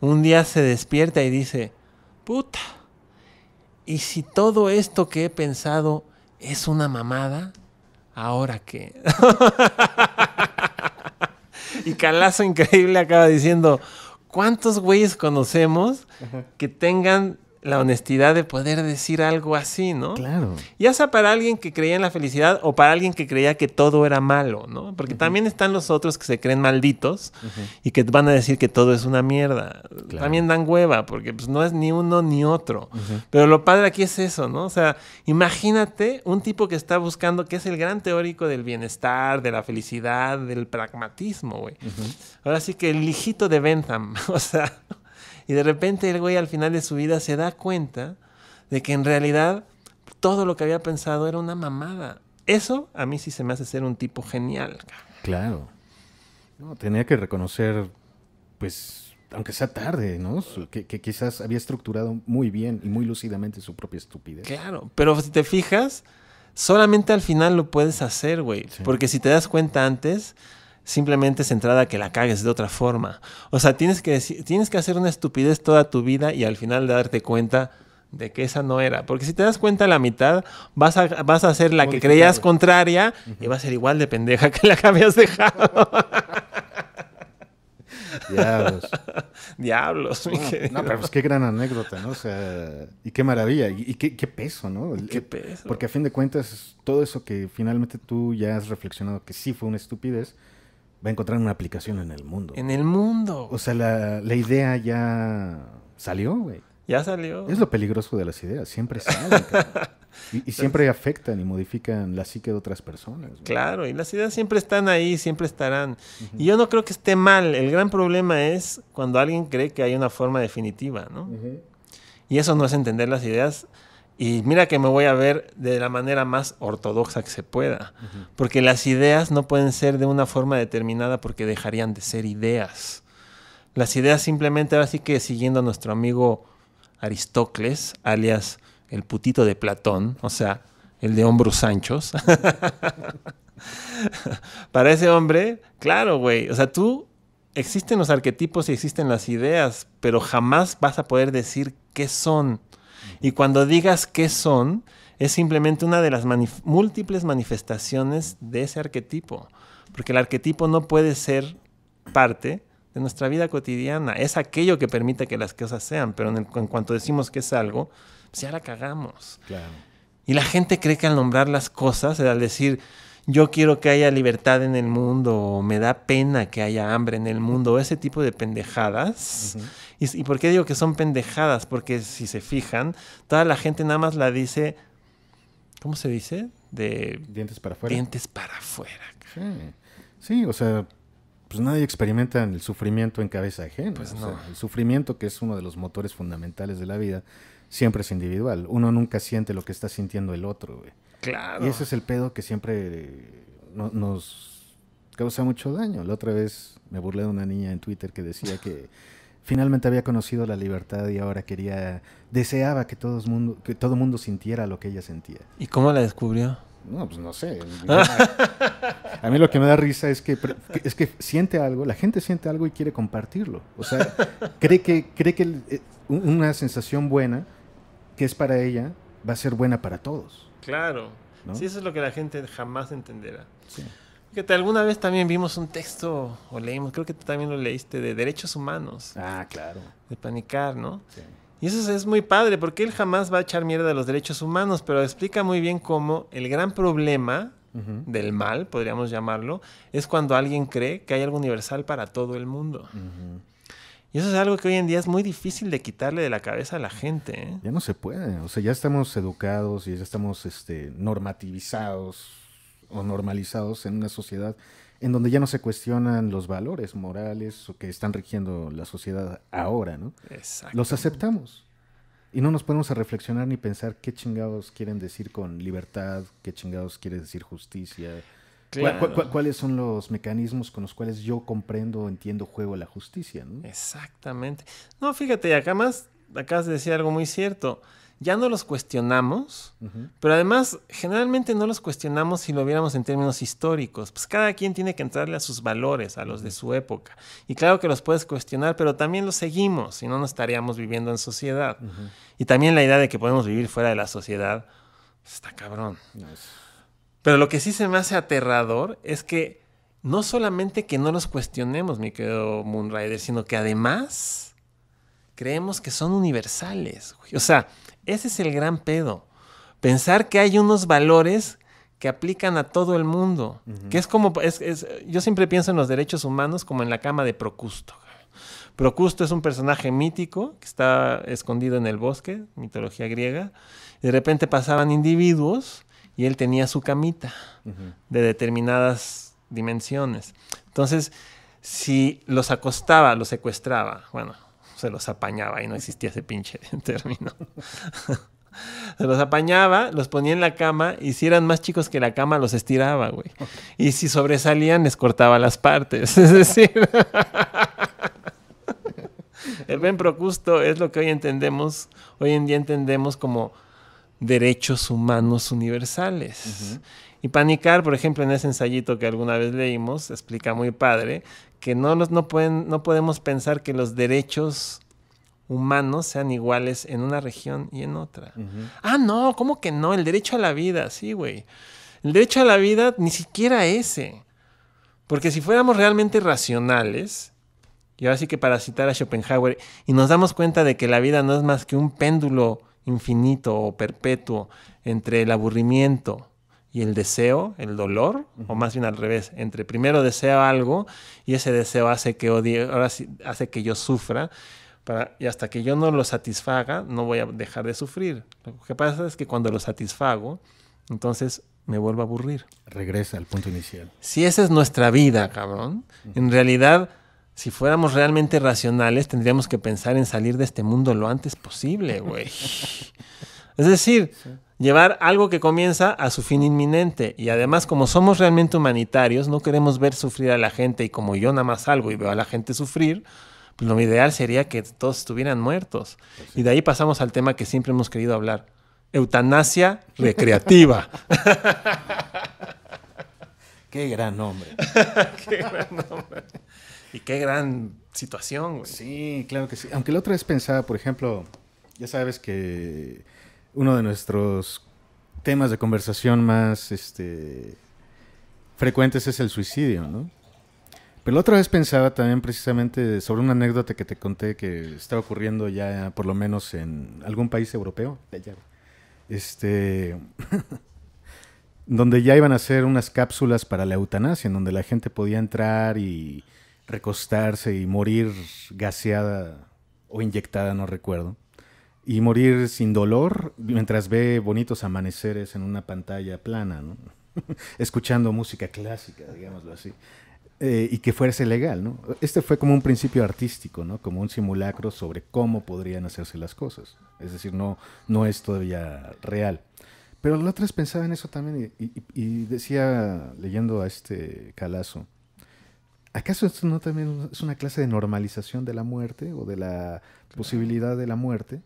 B: un día se despierta y dice, puta, ¿y si todo esto que he pensado es una mamada? ¿Ahora qué? y calazo increíble acaba diciendo, ¿Cuántos güeyes conocemos que tengan la honestidad de poder decir algo así, ¿no? Claro. Ya sea para alguien que creía en la felicidad o para alguien que creía que todo era malo, ¿no? Porque también están los otros que se creen malditos y que van a decir que todo es una mierda. También dan hueva porque pues, no es ni uno ni otro. Pero lo padre aquí es eso, ¿no? O sea, imagínate un tipo que está buscando, que es el gran teórico del bienestar, de la felicidad, del pragmatismo, güey. Ahora sí que el hijito de Bentham, o sea... Y de repente el güey al final de su vida se da cuenta de que en realidad todo lo que había pensado era una mamada. Eso a mí sí se me hace ser un tipo genial.
C: Claro. No, tenía que reconocer, pues, aunque sea tarde, ¿no? Que, quizás había estructurado muy bien y muy lúcidamente
B: su propia estupidez. Claro, pero si te fijas, solamente al final lo puedes hacer, güey. Porque si te das cuenta antes, simplemente centrada a que la cagues de otra forma. O sea, tienes que, tienes que hacer una estupidez toda tu vida y al final darte cuenta de que esa no era. Porque si te das cuenta la mitad, vas a, vas a hacer la que creías contraria y va a ser igual de pendeja que la que habías dejado. Diablos. Diablos, no, pero pues qué
C: gran anécdota, ¿no? O sea, y qué maravilla, y, qué, peso, ¿no? qué peso. Porque a fin de cuentas, todo eso que finalmente tú ya has reflexionado que sí fue una estupidez, va a encontrar una aplicación en el mundo. En el mundo. O sea, la, idea ya salió, güey.
B: Ya salió. Es
C: lo peligroso de las ideas, siempre salen. y, siempre afectan y modifican la psique de otras personas.
B: Claro, y las ideas siempre están ahí, siempre estarán. Y yo no creo que esté mal. El gran problema es cuando alguien cree que hay una forma definitiva, ¿no? Y eso no es entender las ideas y mira que me voy a ver de la manera más ortodoxa que se pueda, porque las ideas no pueden ser de una forma determinada porque dejarían de ser ideas. Las ideas simplemente, ahora sí que siguiendo a nuestro amigo Aristócles, alias el putito de Platón, o sea, el de hombros anchos. Para ese hombre, claro, güey, o sea, tú existen los arquetipos y existen las ideas, pero jamás vas a poder decir qué son y cuando digas qué son, es simplemente una de las múltiples manifestaciones de ese arquetipo. Porque el arquetipo no puede ser parte de nuestra vida cotidiana. Es aquello que permite que las cosas sean, pero en, cuanto decimos que es algo, pues, ya la cagamos. Y la gente cree que al nombrar las cosas, al decir, yo quiero que haya libertad en el mundo, me da pena que haya hambre en el mundo, ese tipo de pendejadas. ¿Y, por qué digo que son pendejadas? Porque si se fijan, toda la gente nada más la dice, ¿cómo se dice? De dientes para afuera. Dientes para afuera.
C: Sí. o sea, pues nadie experimenta el sufrimiento en cabeza ajena. Pues no. el sufrimiento, que es uno de los motores fundamentales de la vida, siempre es individual. Uno nunca siente lo que está sintiendo el otro, güey. Y ese es el pedo que siempre nos causa mucho daño. La otra vez me burlé de una niña en Twitter que decía que finalmente había conocido la libertad y ahora quería, deseaba que, todos mundo, que todo mundo sintiera lo que ella sentía.
B: ¿Y cómo la descubrió?
C: No, pues no sé. A mí lo que me da risa es que, es que siente algo, la gente siente algo y quiere compartirlo. O sea, cree que, cree que eh, una sensación buena que es para ella va a ser buena para todos.
B: Claro. si Sí, eso es lo que la gente jamás entenderá. Sí. Fíjate, alguna vez también vimos un texto, o leímos, creo que tú también lo leíste, de derechos humanos. Ah, claro. De panicar, ¿no? Sí. Y eso es muy padre, porque él jamás va a echar mierda a los derechos humanos, pero explica muy bien cómo el gran problema del mal, podríamos llamarlo, es cuando alguien cree que hay algo universal para todo el mundo. Y eso es algo que hoy en día es muy difícil de quitarle de la cabeza a la gente. ¿eh?
C: Ya no se puede. O sea, ya estamos educados y ya estamos este, normativizados o normalizados en una sociedad en donde ya no se cuestionan los valores morales o que están rigiendo la sociedad ahora, ¿no? Exacto. Los aceptamos. Y no nos ponemos a reflexionar ni pensar qué chingados quieren decir con libertad, qué chingados quiere decir justicia cuáles son los mecanismos con los cuales yo comprendo, entiendo, juego la justicia? ¿no?
B: Exactamente. No, fíjate, acá más, acabas de decir algo muy cierto. Ya no los cuestionamos, pero además generalmente no los cuestionamos si lo viéramos en términos históricos. Pues cada quien tiene que entrarle a sus valores, a los de su época. Y claro que los puedes cuestionar, pero también los seguimos, si no, no estaríamos viviendo en sociedad. Y también la idea de que podemos vivir fuera de la sociedad pues, está cabrón. Pero lo que sí se me hace aterrador es que no solamente que no los cuestionemos, mi querido Moonrider, sino que además creemos que son universales. O sea, ese es el gran pedo. Pensar que hay unos valores que aplican a todo el mundo. Que es como, yo siempre pienso en los derechos humanos como en la cama de Procusto. Procusto es un personaje mítico que está escondido en el bosque, mitología griega. Y de repente pasaban individuos y él tenía su camita de determinadas dimensiones. Entonces, si los acostaba, los secuestraba, bueno, se los apañaba y no existía ese pinche término. se los apañaba, los ponía en la cama y si eran más chicos que la cama los estiraba, güey. Y si sobresalían les cortaba las partes, es decir, el Ben Procusto es lo que hoy entendemos, hoy en día entendemos como derechos humanos universales. Y Panicar, por ejemplo, en ese ensayito que alguna vez leímos, explica muy padre que no, no, pueden, no podemos pensar que los derechos humanos sean iguales en una región y en otra. Ah, no, ¿cómo que no? El derecho a la vida, sí, güey. El derecho a la vida, ni siquiera ese. Porque si fuéramos realmente racionales, y ahora sí que para citar a Schopenhauer, y nos damos cuenta de que la vida no es más que un péndulo infinito o perpetuo entre el aburrimiento y el deseo, el dolor, o más bien al revés, entre primero deseo algo y ese deseo hace que odie, ahora hace que yo sufra, y hasta que yo no lo satisfaga, no voy a dejar de sufrir. Lo que pasa es que cuando lo satisfago, entonces me vuelvo a aburrir. Regresa al punto inicial. Si esa es nuestra vida, cabrón, en realidad si fuéramos realmente racionales, tendríamos que pensar en salir de este mundo lo antes posible, güey. es decir, llevar algo que comienza a su fin inminente. Y además, como somos realmente humanitarios, no queremos ver sufrir a la gente. Y como yo nada más salgo y veo a la gente sufrir, pues lo ideal sería que todos estuvieran muertos. Y de ahí pasamos al tema que siempre hemos querido hablar. Eutanasia recreativa. Qué gran nombre. Qué gran nombre. Y qué gran situación, güey. Sí, claro que sí. Aunque la
C: otra vez pensaba, por ejemplo, ya sabes que uno de nuestros temas de conversación más este, frecuentes es el suicidio, ¿no? Pero la otra vez pensaba también precisamente sobre una anécdota que te conté que estaba ocurriendo ya por lo menos en algún país europeo. Este, donde ya iban a hacer unas cápsulas para la eutanasia, en donde la gente podía entrar y recostarse y morir gaseada o inyectada, no recuerdo. Y morir sin dolor mientras ve bonitos amaneceres en una pantalla plana, escuchando música clásica, digámoslo así. Eh, y que fuese legal, ¿no? Este fue como un principio artístico, ¿no? Como un simulacro sobre cómo podrían hacerse las cosas. Es decir, no, no es todavía real. Pero vez pensaba en eso también y, y decía, leyendo a este Calazo, ¿Acaso esto no también es una clase de normalización de la muerte o de la posibilidad de la muerte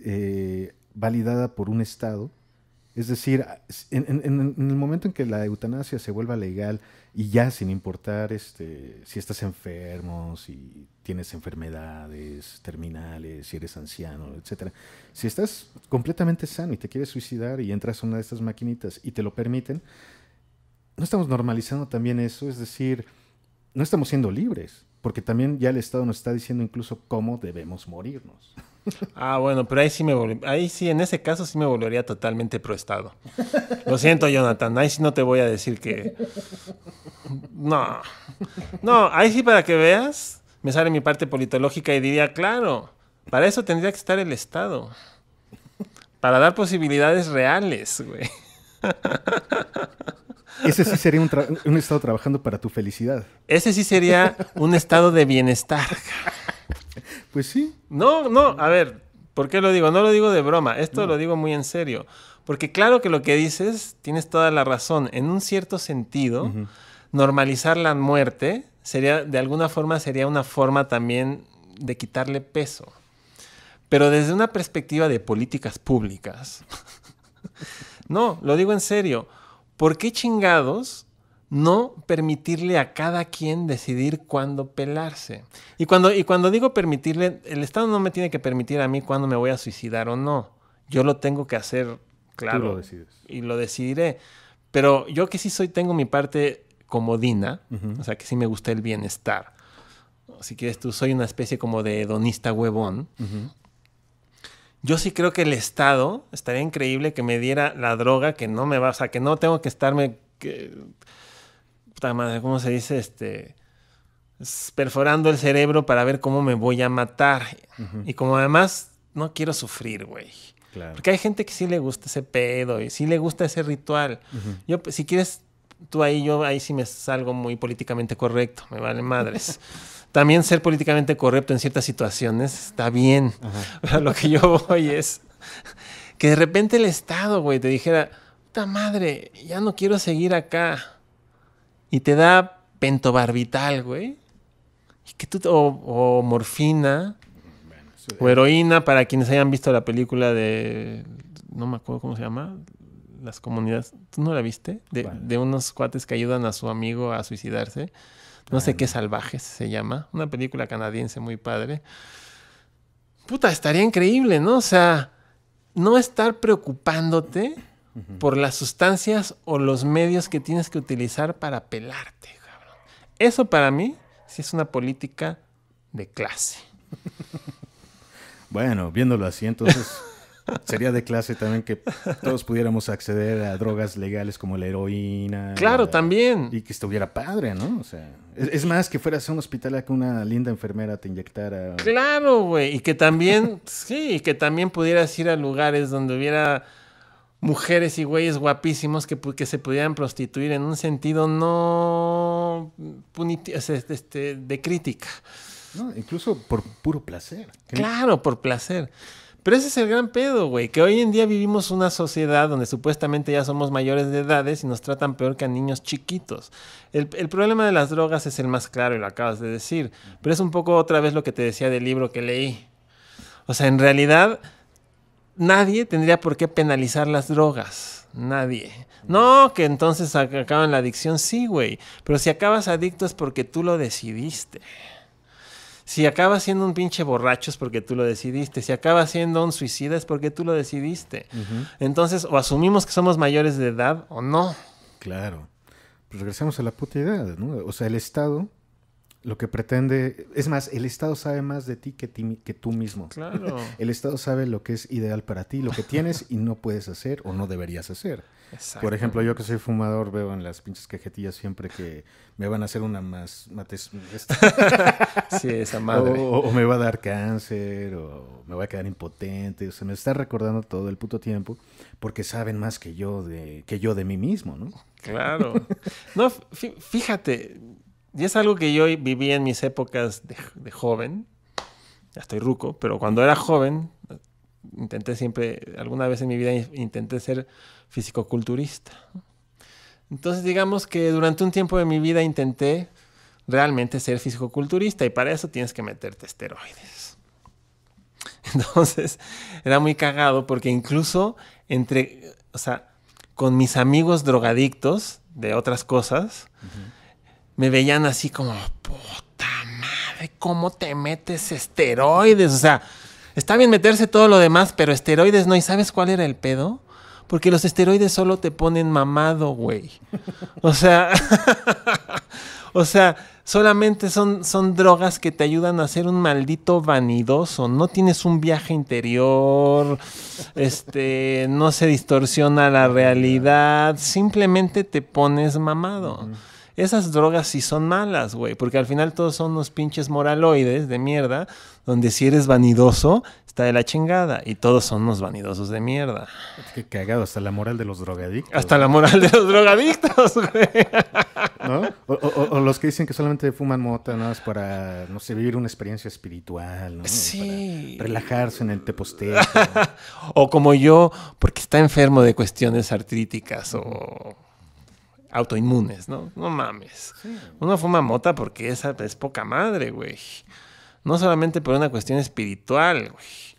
C: eh, validada por un Estado? Es decir, en, el momento en que la eutanasia se vuelva legal y ya sin importar este, si estás enfermo, si tienes enfermedades terminales, si eres anciano, etc. Si estás completamente sano y te quieres suicidar y entras a una de estas maquinitas y te lo permiten, no estamos normalizando también eso, es decir, no estamos siendo libres, porque también ya el Estado nos está diciendo incluso cómo debemos morirnos.
B: Ah, bueno, pero ahí sí me ahí sí, en ese caso sí me volvería totalmente pro Estado. Lo siento, Jonathan, ahí sí no te voy a decir que no. No, ahí sí para que veas, me sale mi parte politológica y diría, claro, para eso tendría que estar el Estado. Para dar posibilidades reales, güey. Ese sí
C: sería un, estado trabajando para tu felicidad.
B: Ese sí sería un estado de bienestar. Pues sí. No, no, a ver, ¿por qué lo digo? No lo digo de broma, esto lo digo muy en serio. Porque claro que lo que dices, tienes toda la razón. En un cierto sentido, normalizar la muerte sería, de alguna forma, sería una forma también de quitarle peso. Pero desde una perspectiva de políticas públicas. no, lo digo en serio. ¿por qué chingados no permitirle a cada quien decidir cuándo pelarse? Y cuando, y cuando digo permitirle, el Estado no me tiene que permitir a mí cuándo me voy a suicidar o no. Yo lo tengo que hacer, claro. Tú lo decides. Y lo decidiré. Pero yo que sí soy, tengo mi parte comodina, o sea, que sí me gusta el bienestar. Si quieres tú, soy una especie como de hedonista huevón yo sí creo que el Estado estaría increíble que me diera la droga que no me va, o sea, que no tengo que estarme. Que, madre, ¿cómo se dice? Este. Perforando el cerebro para ver cómo me voy a matar. Y como además no quiero sufrir, güey. Claro. Porque hay gente que sí le gusta ese pedo y sí le gusta ese ritual. Yo, si quieres tú ahí yo ahí sí me salgo muy políticamente correcto, me vale madres. También ser políticamente correcto en ciertas situaciones está bien. lo que yo voy es que de repente el Estado, güey, te dijera, puta madre, ya no quiero seguir acá. Y te da pentobarbital, güey. Y que tú, o, morfina, o heroína, para quienes hayan visto la película de, no me acuerdo cómo se llama, las comunidades, ¿tú no la viste? De, unos cuates que ayudan a su amigo a suicidarse. No sé ah, qué salvajes se llama. Una película canadiense muy padre. Puta, estaría increíble, ¿no? O sea, no estar preocupándote por las sustancias o los medios que tienes que utilizar para pelarte, cabrón. Eso para mí sí es una política de clase.
C: Bueno, viéndolo así, entonces Sería de clase también que todos pudiéramos acceder a drogas legales como la heroína. Claro, también. Y que estuviera padre, ¿no? O sea, es, más que fueras a un hospital a que una linda enfermera te inyectara.
B: Claro, güey. Y que también, sí, y que también pudieras ir a lugares donde hubiera mujeres y güeyes guapísimos que, se pudieran prostituir en un sentido no punitivo, este, este, de crítica. incluso por puro placer. Claro, por placer. Pero ese es el gran pedo, güey, que hoy en día vivimos una sociedad donde supuestamente ya somos mayores de edades y nos tratan peor que a niños chiquitos. El, problema de las drogas es el más claro y lo acabas de decir, pero es un poco otra vez lo que te decía del libro que leí. O sea, en realidad nadie tendría por qué penalizar las drogas, nadie. No, que entonces acaban la adicción, sí, güey, pero si acabas adicto es porque tú lo decidiste. Si acaba siendo un pinche borracho es porque tú lo decidiste. Si acaba siendo un suicida es porque tú lo decidiste. Entonces, o asumimos que somos mayores de edad o no.
C: Claro. Pues regresamos a la puta idea, ¿no? O sea, el Estado lo que pretende... Es más, el Estado sabe más de ti que, ti, que tú mismo. Claro. el Estado sabe lo que es ideal para ti, lo que tienes y no puedes hacer o no deberías hacer. Por ejemplo, yo que soy fumador veo en las pinches cajetillas siempre que me van a hacer una más mates. sí, esa madre. O, me va a dar cáncer, o me va a quedar impotente. O sea, me está recordando todo el puto tiempo porque saben más que yo de, que yo de mí mismo, ¿no?
B: Claro. No, fíjate, y es algo que yo viví en mis épocas de joven. Ya estoy ruco, pero cuando era joven, intenté siempre, alguna vez en mi vida intenté ser fisicoculturista. Entonces, digamos que durante un tiempo de mi vida intenté realmente ser fisicoculturista y para eso tienes que meterte esteroides. Entonces, era muy cagado porque incluso entre, o sea, con mis amigos drogadictos de otras cosas, me veían así como, puta madre, ¿cómo te metes esteroides? O sea, está bien meterse todo lo demás, pero esteroides no. ¿Y sabes cuál era el pedo? Porque los esteroides solo te ponen mamado, güey. O sea, o sea, solamente son, son drogas que te ayudan a ser un maldito vanidoso. No tienes un viaje interior, este, no se distorsiona la realidad, simplemente te pones mamado. Esas drogas sí son malas, güey, porque al final todos son unos pinches moraloides de mierda, donde si eres vanidoso, está de la chingada. Y todos son unos vanidosos de mierda. Qué cagado, hasta la moral de los drogadictos. Hasta la moral de los drogadictos, güey.
C: ¿No? O, los que dicen que solamente fuman mota, nada más para, no sé, vivir una experiencia espiritual,
B: ¿no? Sí. relajarse en el teposte. o como yo, porque está enfermo de cuestiones artríticas o autoinmunes, ¿no? No mames. Uno fuma mota porque esa es poca madre, güey. No solamente por una cuestión espiritual, güey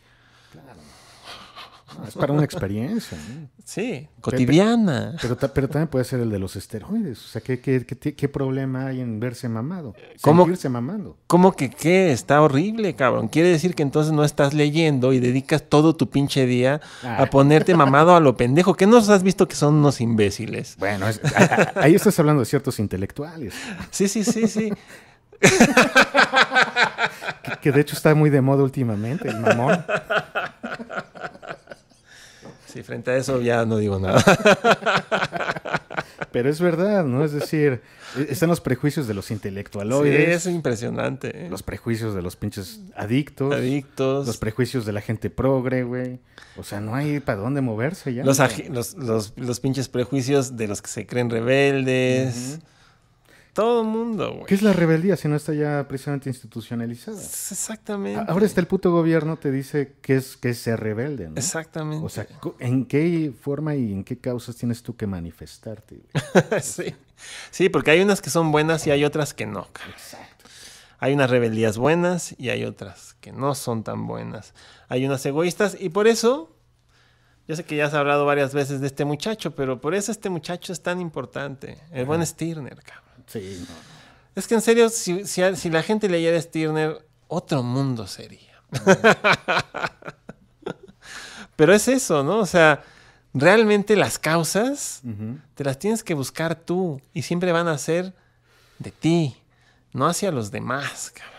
B: Es para una experiencia. Sí,
C: cotidiana. Pero, también puede ser el de los esteroides. O sea, ¿qué, problema hay en verse mamado? Eh, ¿Cómo, Sentirse mamando.
B: ¿Cómo que qué? Está horrible, cabrón. Quiere decir que entonces no estás leyendo y dedicas todo tu pinche día a ah. ponerte mamado a lo pendejo. ¿Qué nos has visto que son unos imbéciles? Bueno, ahí estás hablando de ciertos intelectuales. Sí, sí, sí, sí. que, que de
C: hecho está muy de moda últimamente, el mamón.
B: Sí, frente a eso
C: ya no digo nada. Pero es verdad, ¿no? Es decir, e-, están los prejuicios de los intelectualoides. Sí, es impresionante. Los prejuicios de los pinches
B: adictos. Adictos. Los prejuicios de la gente progre, güey. O sea, no hay para dónde moverse ya. Los, los, los, pinches prejuicios de los que se creen rebeldes. Todo el mundo, güey. ¿Qué es la rebeldía
C: si no está ya precisamente institucionalizada?
B: exactamente.
C: Ahora está el puto gobierno te dice que es que se rebelde, ¿no? Exactamente. O sea, ¿en qué forma y en qué causas tienes tú que manifestarte?
B: sí. Sí, porque hay unas que son buenas y hay otras que no. cabrón. Exacto. Hay unas rebeldías buenas y hay otras que no son tan buenas. Hay unas egoístas y por eso yo sé que ya has hablado varias veces de este muchacho, pero por eso este muchacho es tan importante. El buen Stirner, cabrón. Sí. Es que en serio, si, la gente leyera Stirner, otro mundo sería. Pero es eso, ¿no? O sea, realmente las causas te las tienes que buscar tú y siempre van a ser de ti, no hacia los demás, Claro.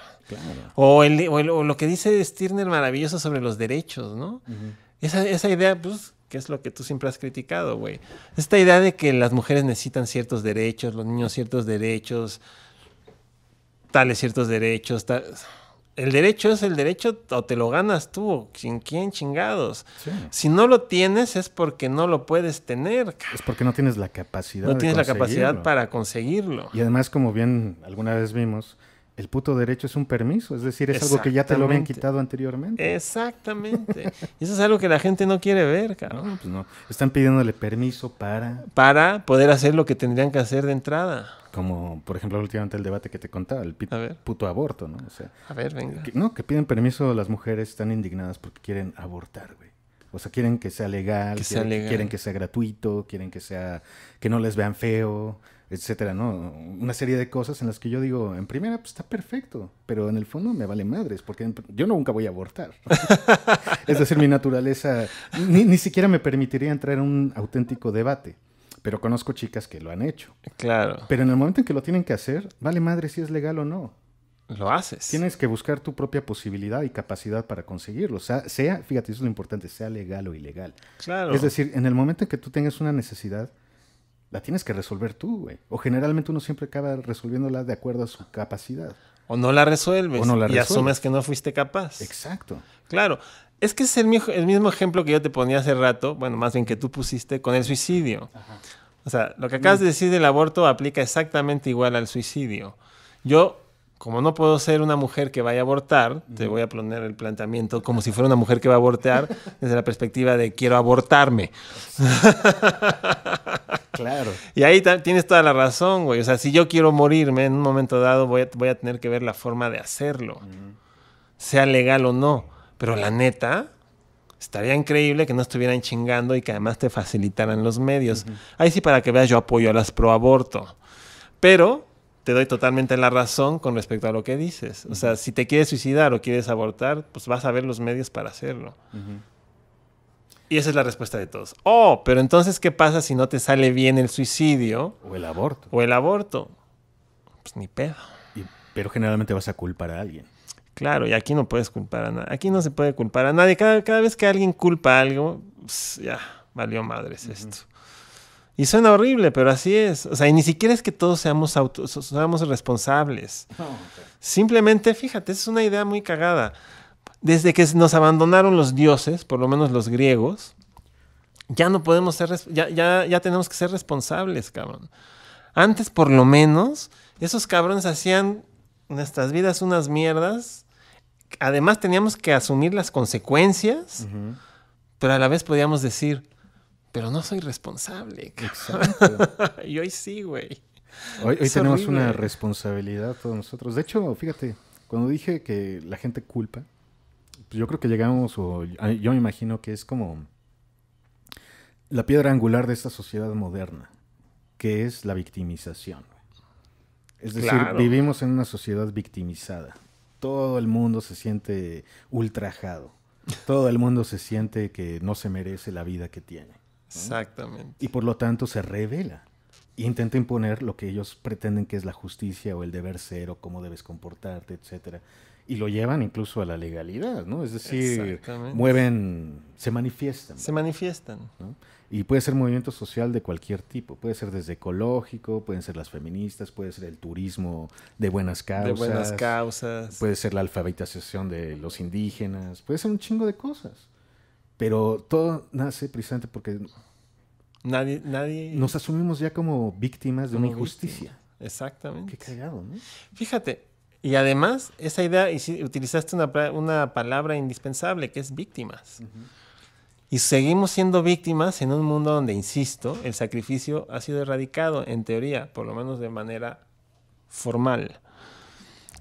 B: O, el, lo que dice Stirner maravilloso sobre los derechos, ¿no? esa, esa idea, pues, que es lo que tú siempre has criticado, güey. Esta idea de que las mujeres necesitan ciertos derechos, los niños ciertos derechos, tales ciertos derechos, El derecho es el derecho o te lo ganas tú, sin quién chingados? Si no lo tienes es porque no lo puedes tener.
C: Es porque no tienes la capacidad. No tienes la capacidad
B: para conseguirlo.
C: Y además, como bien alguna vez vimos, el puto derecho es un permiso, es decir, es algo que ya te lo habían quitado
B: anteriormente. Exactamente. Eso es algo que la gente no quiere ver, cabrón. No, pues no. Están pidiéndole permiso para... Para poder hacer lo que tendrían que hacer de entrada.
C: Como, por ejemplo, últimamente el debate que te contaba, el puto aborto, ¿no? a ver, venga. no, que piden permiso las mujeres están indignadas porque quieren abortar, güey. O sea, quieren que sea legal, quieren, sea legal. quieren que sea gratuito, quieren que sea... que no les vean feo etcétera, ¿no? Una serie de cosas en las que yo digo, en primera, pues, está perfecto, pero en el fondo me vale madres, porque yo nunca voy a abortar. es decir, mi naturaleza ni, ni, siquiera me permitiría entrar en un auténtico debate, pero conozco chicas que lo han hecho. Claro. Pero en el momento en que lo tienen que hacer, vale madre si es legal o no. Lo haces. Tienes que buscar tu propia posibilidad y capacidad para conseguirlo. O sea, sea fíjate, eso es lo importante, sea legal o ilegal.
A: Claro. Es decir,
C: en el momento en que tú tengas una necesidad, la tienes que resolver tú, güey. O generalmente uno siempre acaba resolviéndola de acuerdo a su capacidad.
B: O no la resuelves. O no la resuelves. Y asumes que no fuiste capaz. Exacto. Claro. Es que es el, el, mismo ejemplo que yo te ponía hace rato, bueno, más bien que tú pusiste con el suicidio. O sea, lo que acabas mm. de decir del aborto aplica exactamente igual al suicidio. Yo como no puedo ser una mujer que vaya a abortar, te voy a poner el planteamiento como si fuera una mujer que va a abortar desde la perspectiva de quiero abortarme. Claro. Y ahí tienes toda la razón, güey. O sea, si yo quiero morirme en un momento dado, voy a, tener que ver la forma de hacerlo, sea legal o no. Pero la neta, estaría increíble que no estuvieran chingando y que además te facilitaran los medios. Ahí sí, para que veas, yo apoyo a las pro aborto. Pero te doy totalmente la razón con respecto a lo que dices. O sea, si te quieres suicidar o quieres abortar, pues vas a ver los medios para hacerlo. Y esa es la respuesta de todos. Oh, pero entonces, ¿qué pasa si no te sale bien el suicidio? O el aborto. O el aborto. Pues ni pedo.
C: pero generalmente vas a culpar a alguien.
B: Claro, y aquí no puedes culpar a nadie. Aquí no se puede culpar a nadie. Cada, vez que alguien culpa algo, pues ya, valió madres esto. Y suena horrible, pero así es. O sea, y ni siquiera es que todos seamos, auto, responsables. Simplemente, fíjate, es una idea muy cagada. Desde que nos abandonaron los dioses, por lo menos los griegos, ya no podemos ser, ya, ya, tenemos que ser responsables, cabrón. Antes, por lo menos, esos cabrones hacían nuestras vidas unas mierdas. Además, teníamos que asumir las consecuencias, pero a la vez podíamos decir, pero no soy responsable. y hoy sí, güey. Hoy, tenemos una
C: responsabilidad todos nosotros. De hecho, fíjate, cuando dije que la gente culpa, pues yo creo que llegamos, o yo me imagino que es como la piedra angular de esta sociedad moderna, que es la victimización. Es decir, vivimos en una sociedad victimizada. Todo el mundo se siente
B: ultrajado.
C: Todo el mundo se siente que no se merece la vida que tiene.
B: Exactamente.
C: Y por lo tanto se revela. E intenta imponer lo que ellos pretenden que es la justicia o el deber ser o cómo debes comportarte, etcétera. Y lo llevan incluso a la legalidad, ¿no? Es decir, mueven, se manifiestan. Se manifiestan. Y puede ser movimiento social de cualquier tipo. Puede ser desde ecológico, pueden ser las feministas, puede ser el turismo de buenas causas. De buenas causas. Puede ser la alfabetización de los indígenas. Puede ser un chingo de cosas. Pero todo nace precisamente porque
B: nadie, nadie... nos asumimos ya como víctimas de una injusticia. Exactamente. Qué cagado, ¿no? Fíjate, y además, esa idea, utilizaste una, palabra indispensable, que es víctimas. Y seguimos siendo víctimas en un mundo donde, insisto, el sacrificio ha sido erradicado, en teoría, por lo menos de manera formal.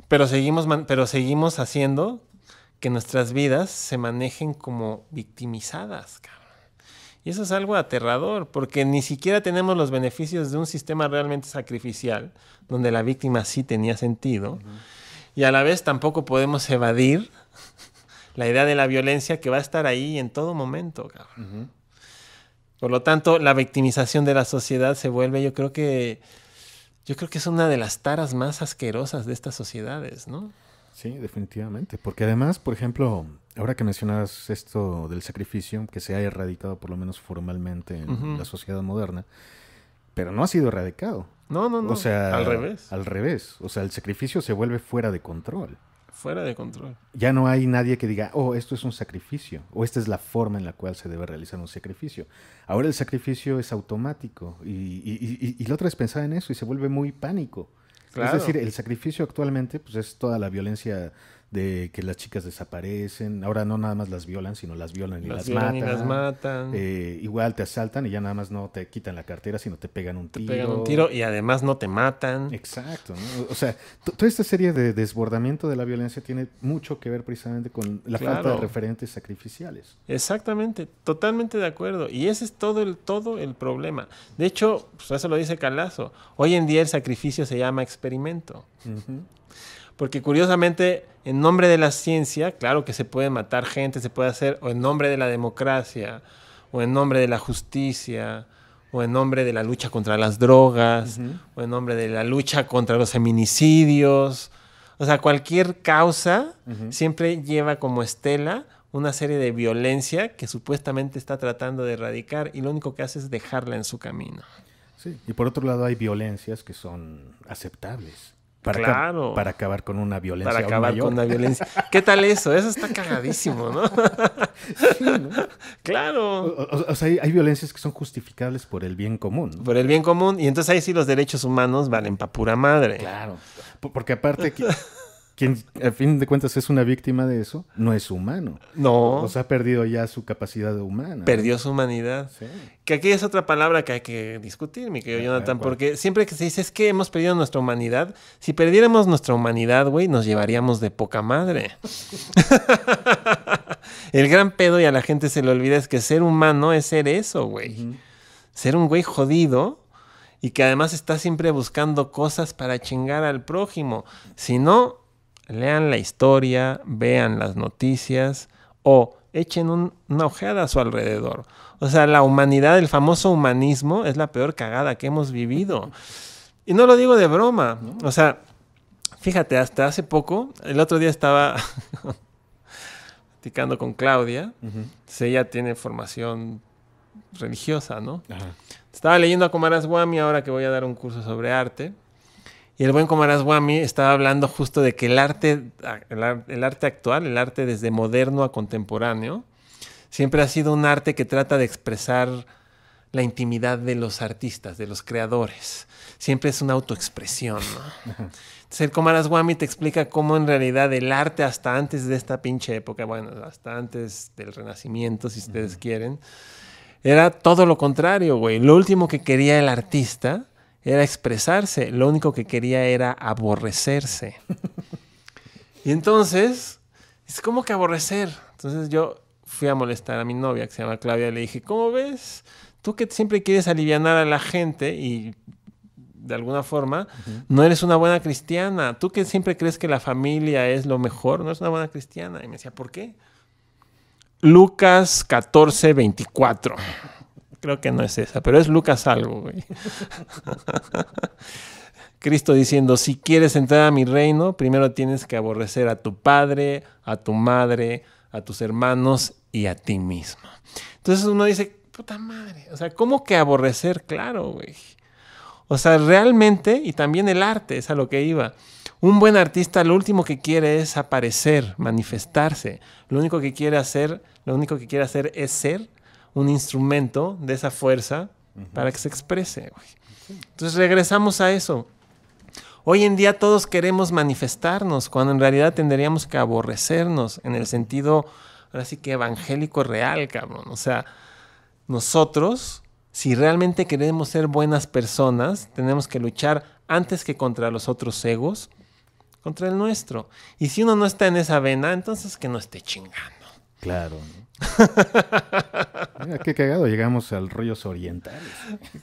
B: Pero seguimos, pero seguimos haciendo que nuestras vidas se manejen como victimizadas, Y eso es algo aterrador, porque ni siquiera tenemos los beneficios de un sistema realmente sacrificial, donde la víctima sí tenía sentido, y a la vez tampoco podemos evadir la idea de la violencia que va a estar ahí en todo momento, Por lo tanto, la victimización de la sociedad se vuelve, yo creo que, yo creo que es una de las taras más asquerosas de estas sociedades, ¿no? Sí, definitivamente.
C: Porque además, por ejemplo, ahora que mencionas esto del sacrificio, que se ha erradicado por lo menos formalmente en la sociedad moderna, pero no ha sido erradicado.
B: No, no, no. O sea, al revés.
C: Al revés. O sea, el sacrificio se vuelve fuera de control.
B: Fuera de control.
C: Ya no hay nadie que diga, oh, esto es un sacrificio, o esta es la forma en la cual se debe realizar un sacrificio. Ahora el sacrificio es automático y, y, y, la otra es pensar en eso y se vuelve muy pánico. Es decir, el sacrificio actualmente pues, es toda la violencia de que las chicas desaparecen, ahora no nada más las violan, sino las violan y las, las matan.
B: Eh, igual
C: te asaltan y ya nada más no te quitan la
B: cartera, sino te pegan un tiro. Te pegan un tiro y además no te matan. Exacto.
C: O sea, toda esta serie de desbordamiento de la violencia tiene mucho que ver precisamente con la falta de referentes sacrificiales.
B: Exactamente, totalmente de acuerdo. Y ese es todo el, todo el problema. De hecho, pues eso lo dice Calazo. Hoy en día el sacrificio se llama experimento. Porque curiosamente, en nombre de la ciencia, claro que se puede matar gente, se puede hacer, o en nombre de la democracia, o en nombre de la justicia, o en nombre de la lucha contra las drogas, o en nombre de la lucha contra los feminicidios. O sea, cualquier causa siempre lleva como estela una serie de violencia que supuestamente está tratando de erradicar y lo único que hace es dejarla en su camino.
C: Sí, y por otro lado hay violencias que son
B: aceptables. Para,
C: acabar con una violencia. Para acabar con violencia.
B: ¿Qué tal eso?
C: Eso está cagadísimo, ¿no?
B: Claro. O, sea, hay, violencias que son justificables por el bien común. Por el bien común. Y entonces ahí sí los derechos humanos valen pa' pura madre. Claro. Porque aparte,
C: quien a fin de cuentas es una víctima de eso, no es humano. No. O sea, ha perdido ya su capacidad humana. Perdió
B: su humanidad. Sí. Que aquí es otra palabra que hay que discutir, mi querido Jonathan, porque siempre que se dice es que hemos perdido nuestra humanidad, si perdiéramos nuestra humanidad, güey, nos llevaríamos de poca madre. El gran pedo y a la gente se le olvida es que ser humano es ser eso, güey. Ser un güey jodido y que además está siempre buscando cosas para chingar al prójimo. Si no, lean la historia, vean las noticias o echen una ojeada a su alrededor. O sea, la humanidad, el famoso humanismo, es la peor cagada que hemos vivido. Y no lo digo de broma. O sea, fíjate, hasta hace poco, el otro día estaba platicando con Claudia. Pues ella tiene formación religiosa, ¿no? Estaba leyendo a Comaras Guami ahora que voy a dar un curso sobre arte. Y el buen Comarazguami estaba hablando justo de que el arte, el, arte actual, el arte desde moderno a contemporáneo, siempre ha sido un arte que trata de expresar la intimidad de los artistas, de los creadores. Siempre es una autoexpresión. Entonces el Comarazguami te explica cómo en realidad el arte hasta antes de esta pinche época, bueno, hasta antes del Renacimiento, si ustedes quieren, era todo lo contrario, güey. Lo último que quería el artista era expresarse, lo único que quería era aborrecerse. y entonces, es como que aborrecer. Entonces yo fui a molestar a mi novia, que se llama Claudia, y le dije, ¿cómo ves? Tú que siempre quieres aliviar a la gente y de alguna forma, no eres una buena cristiana. Tú que siempre crees que la familia es lo mejor, no eres una buena cristiana. Y me decía, ¿por qué? Lucas 14, 24 creo que no es esa, pero es Lucas algo, güey. Cristo diciendo, si quieres entrar a mi reino, primero tienes que aborrecer a tu padre, a tu madre, a tus hermanos y a ti mismo. Entonces uno dice, puta madre, o sea, ¿cómo que aborrecer? Claro, güey. O sea, realmente, y también el arte, es a lo que iba. Un buen artista lo último que quiere es aparecer, manifestarse. Lo único que quiere hacer, lo único que quiere hacer es ser un instrumento de esa fuerza para que se exprese. Entonces regresamos a eso. Hoy en día todos queremos manifestarnos, cuando en realidad tendríamos que aborrecernos en el sentido, ahora sí que evangélico real, cabrón. O sea, nosotros, si realmente queremos ser buenas personas, tenemos que luchar antes que contra los otros egos, contra el nuestro. Y si uno no está en esa vena, entonces que no esté chingando. Claro. ¿no? Mira, qué cagado, llegamos al rollos orientales.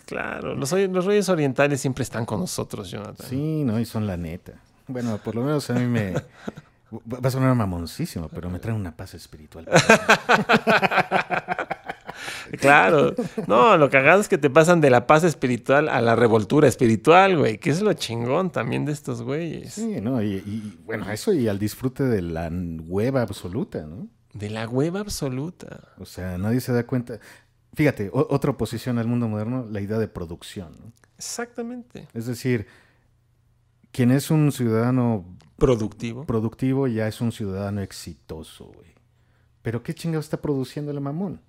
B: Claro, los, rollos orientales siempre están con nosotros, Jonathan.
C: Sí, no, y son la neta. Bueno, por lo menos a mí me... Va a sonar mamoncísimo, pero me traen una paz espiritual. Claro.
B: No, lo cagado es que te pasan de la paz espiritual a la revoltura espiritual, güey. Que es lo chingón también de estos güeyes.
C: Sí, no, y bueno, eso y al disfrute de la hueva absoluta, ¿no? De la hueva absoluta. O sea, nadie se da cuenta. Fíjate, otra oposición al mundo moderno, la idea de producción.
B: Exactamente.
C: Es decir, quien es un ciudadano productivo. Productivo ya es un ciudadano exitoso, güey. Pero qué chingado está produciendo el mamón.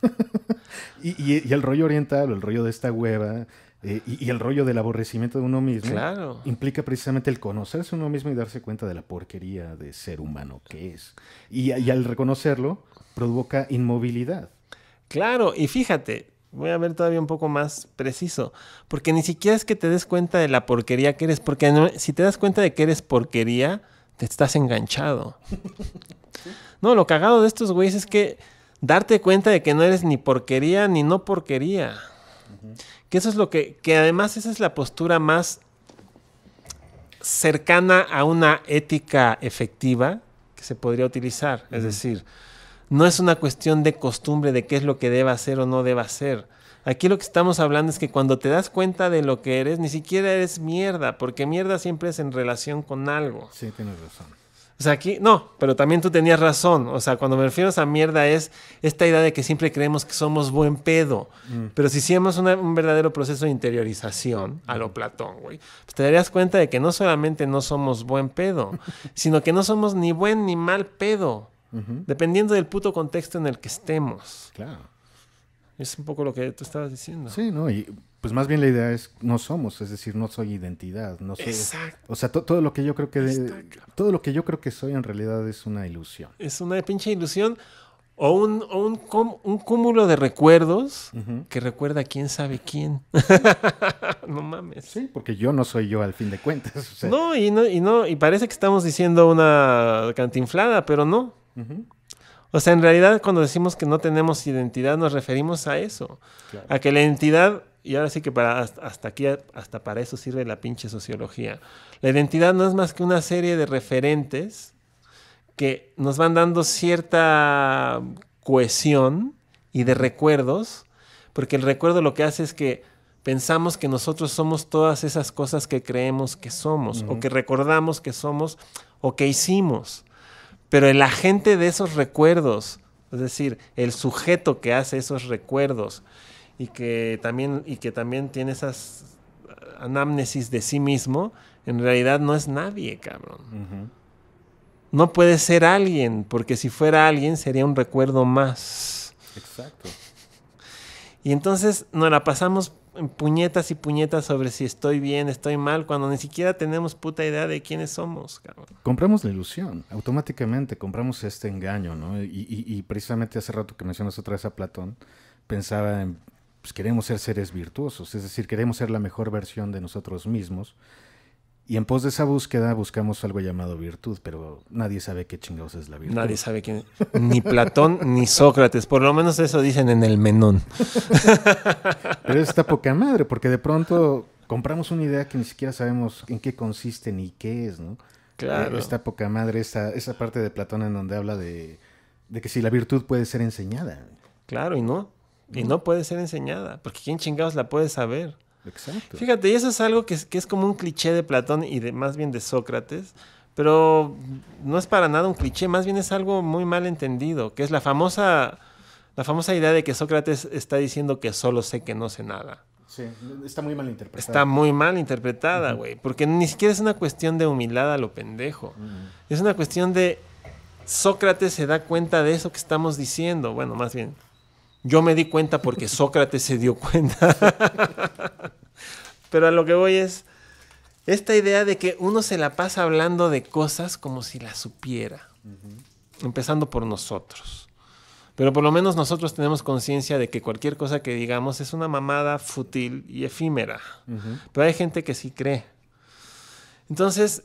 C: y, y, el rollo oriental, el rollo de esta hueva, eh, y, el rollo del aborrecimiento de uno mismo implica precisamente el conocerse uno mismo y darse cuenta de la porquería de ser humano que es. Y, al reconocerlo, provoca inmovilidad.
B: Claro, y fíjate, voy a ver todavía un poco más preciso, porque ni siquiera es que te des cuenta de la porquería que eres, porque si te das cuenta de que eres porquería, te estás enganchado. No, lo cagado de estos güeyes es que darte cuenta de que no eres ni porquería ni no porquería. Que eso es lo que, que además esa es la postura más cercana a una ética efectiva que se podría utilizar. Es decir, no es una cuestión de costumbre de qué es lo que deba hacer o no deba hacer. Aquí lo que estamos hablando es que cuando te das cuenta de lo que eres, ni siquiera eres mierda, porque mierda siempre es en relación con algo. Sí, tienes razón. O sea, aquí no, pero también tú tenías razón. O sea, cuando me refiero a esa mierda es esta idea de que siempre creemos que somos buen pedo. Mm. Pero si hiciéramos un verdadero proceso de interiorización a lo mm. Platón, güey, pues te darías cuenta de que no solamente no somos buen pedo, sino que no somos ni buen ni mal pedo. Dependiendo del puto contexto en el que estemos. Claro. Es un poco lo que tú estabas diciendo. Sí,
C: no, y pues más bien la idea es no somos, es decir, no soy identidad, no soy. Exacto. O sea, todo lo que yo creo que todo lo que yo creo que soy en realidad es una ilusión.
B: Es una pinche ilusión o un, cúmulo de recuerdos que recuerda quién sabe quién. no mames. Sí,
C: porque yo no soy yo al fin de cuentas.
B: No, y no, y no, y parece que estamos diciendo una cantinflada, pero no. O sea, en realidad cuando decimos que no tenemos identidad nos referimos a eso, a que la identidad y ahora sí que para hasta aquí, hasta para eso sirve la pinche sociología. La identidad no es más que una serie de referentes que nos van dando cierta cohesión y de recuerdos, porque el recuerdo lo que hace es que pensamos que nosotros somos todas esas cosas que creemos que somos, o que recordamos que somos, o que hicimos. Pero el agente de esos recuerdos, es decir, el sujeto que hace esos recuerdos, y que también, y que también tiene esas anamnesis de sí mismo, en realidad no es nadie, cabrón. No puede ser alguien, porque si fuera alguien sería un recuerdo más. Exacto. Y entonces nos la pasamos en puñetas y puñetas sobre si estoy bien, estoy mal, cuando ni siquiera tenemos puta idea de quiénes somos. Cabrón.
C: Compramos la ilusión, automáticamente compramos este engaño, ¿no? Y, y precisamente hace rato que mencionas otra vez a Platón, pensaba en pues, queremos ser seres virtuosos, es decir, queremos ser la mejor versión de nosotros mismos. Y en pos de esa búsqueda buscamos algo llamado virtud, pero nadie sabe qué chingados es la virtud.
A: Nadie sabe quién.
B: Ni Platón ni Sócrates, por lo menos eso dicen en el menón. pero está poca madre, porque de pronto compramos una idea que ni siquiera sabemos
C: en qué consiste ni qué es, ¿no? Claro. Eh, está poca madre esa, esa parte de Platón en donde habla de que si la virtud puede ser enseñada.
B: Claro, y no. Y no puede ser enseñada, porque ¿quién chingados la puede saber? Exacto. Fíjate, y eso es algo que, es como un cliché de Platón y más bien de Sócrates, pero no es para nada un cliché, más bien es algo muy mal entendido, que es la famosa, la famosa idea de que Sócrates está diciendo que solo sé que no sé nada.
C: Sí, está muy mal interpretada. Está muy
B: mal interpretada, güey, porque ni siquiera es una cuestión de humildad a lo pendejo. Es una cuestión de Sócrates se da cuenta de eso que estamos diciendo, bueno, más bien yo me di cuenta porque Sócrates se dio cuenta. Pero a lo que voy es esta idea de que uno se la pasa hablando de cosas como si la supiera, empezando por nosotros. Pero por lo menos nosotros tenemos conciencia de que cualquier cosa que digamos es una mamada fútil y efímera. Pero hay gente que sí cree. Entonces,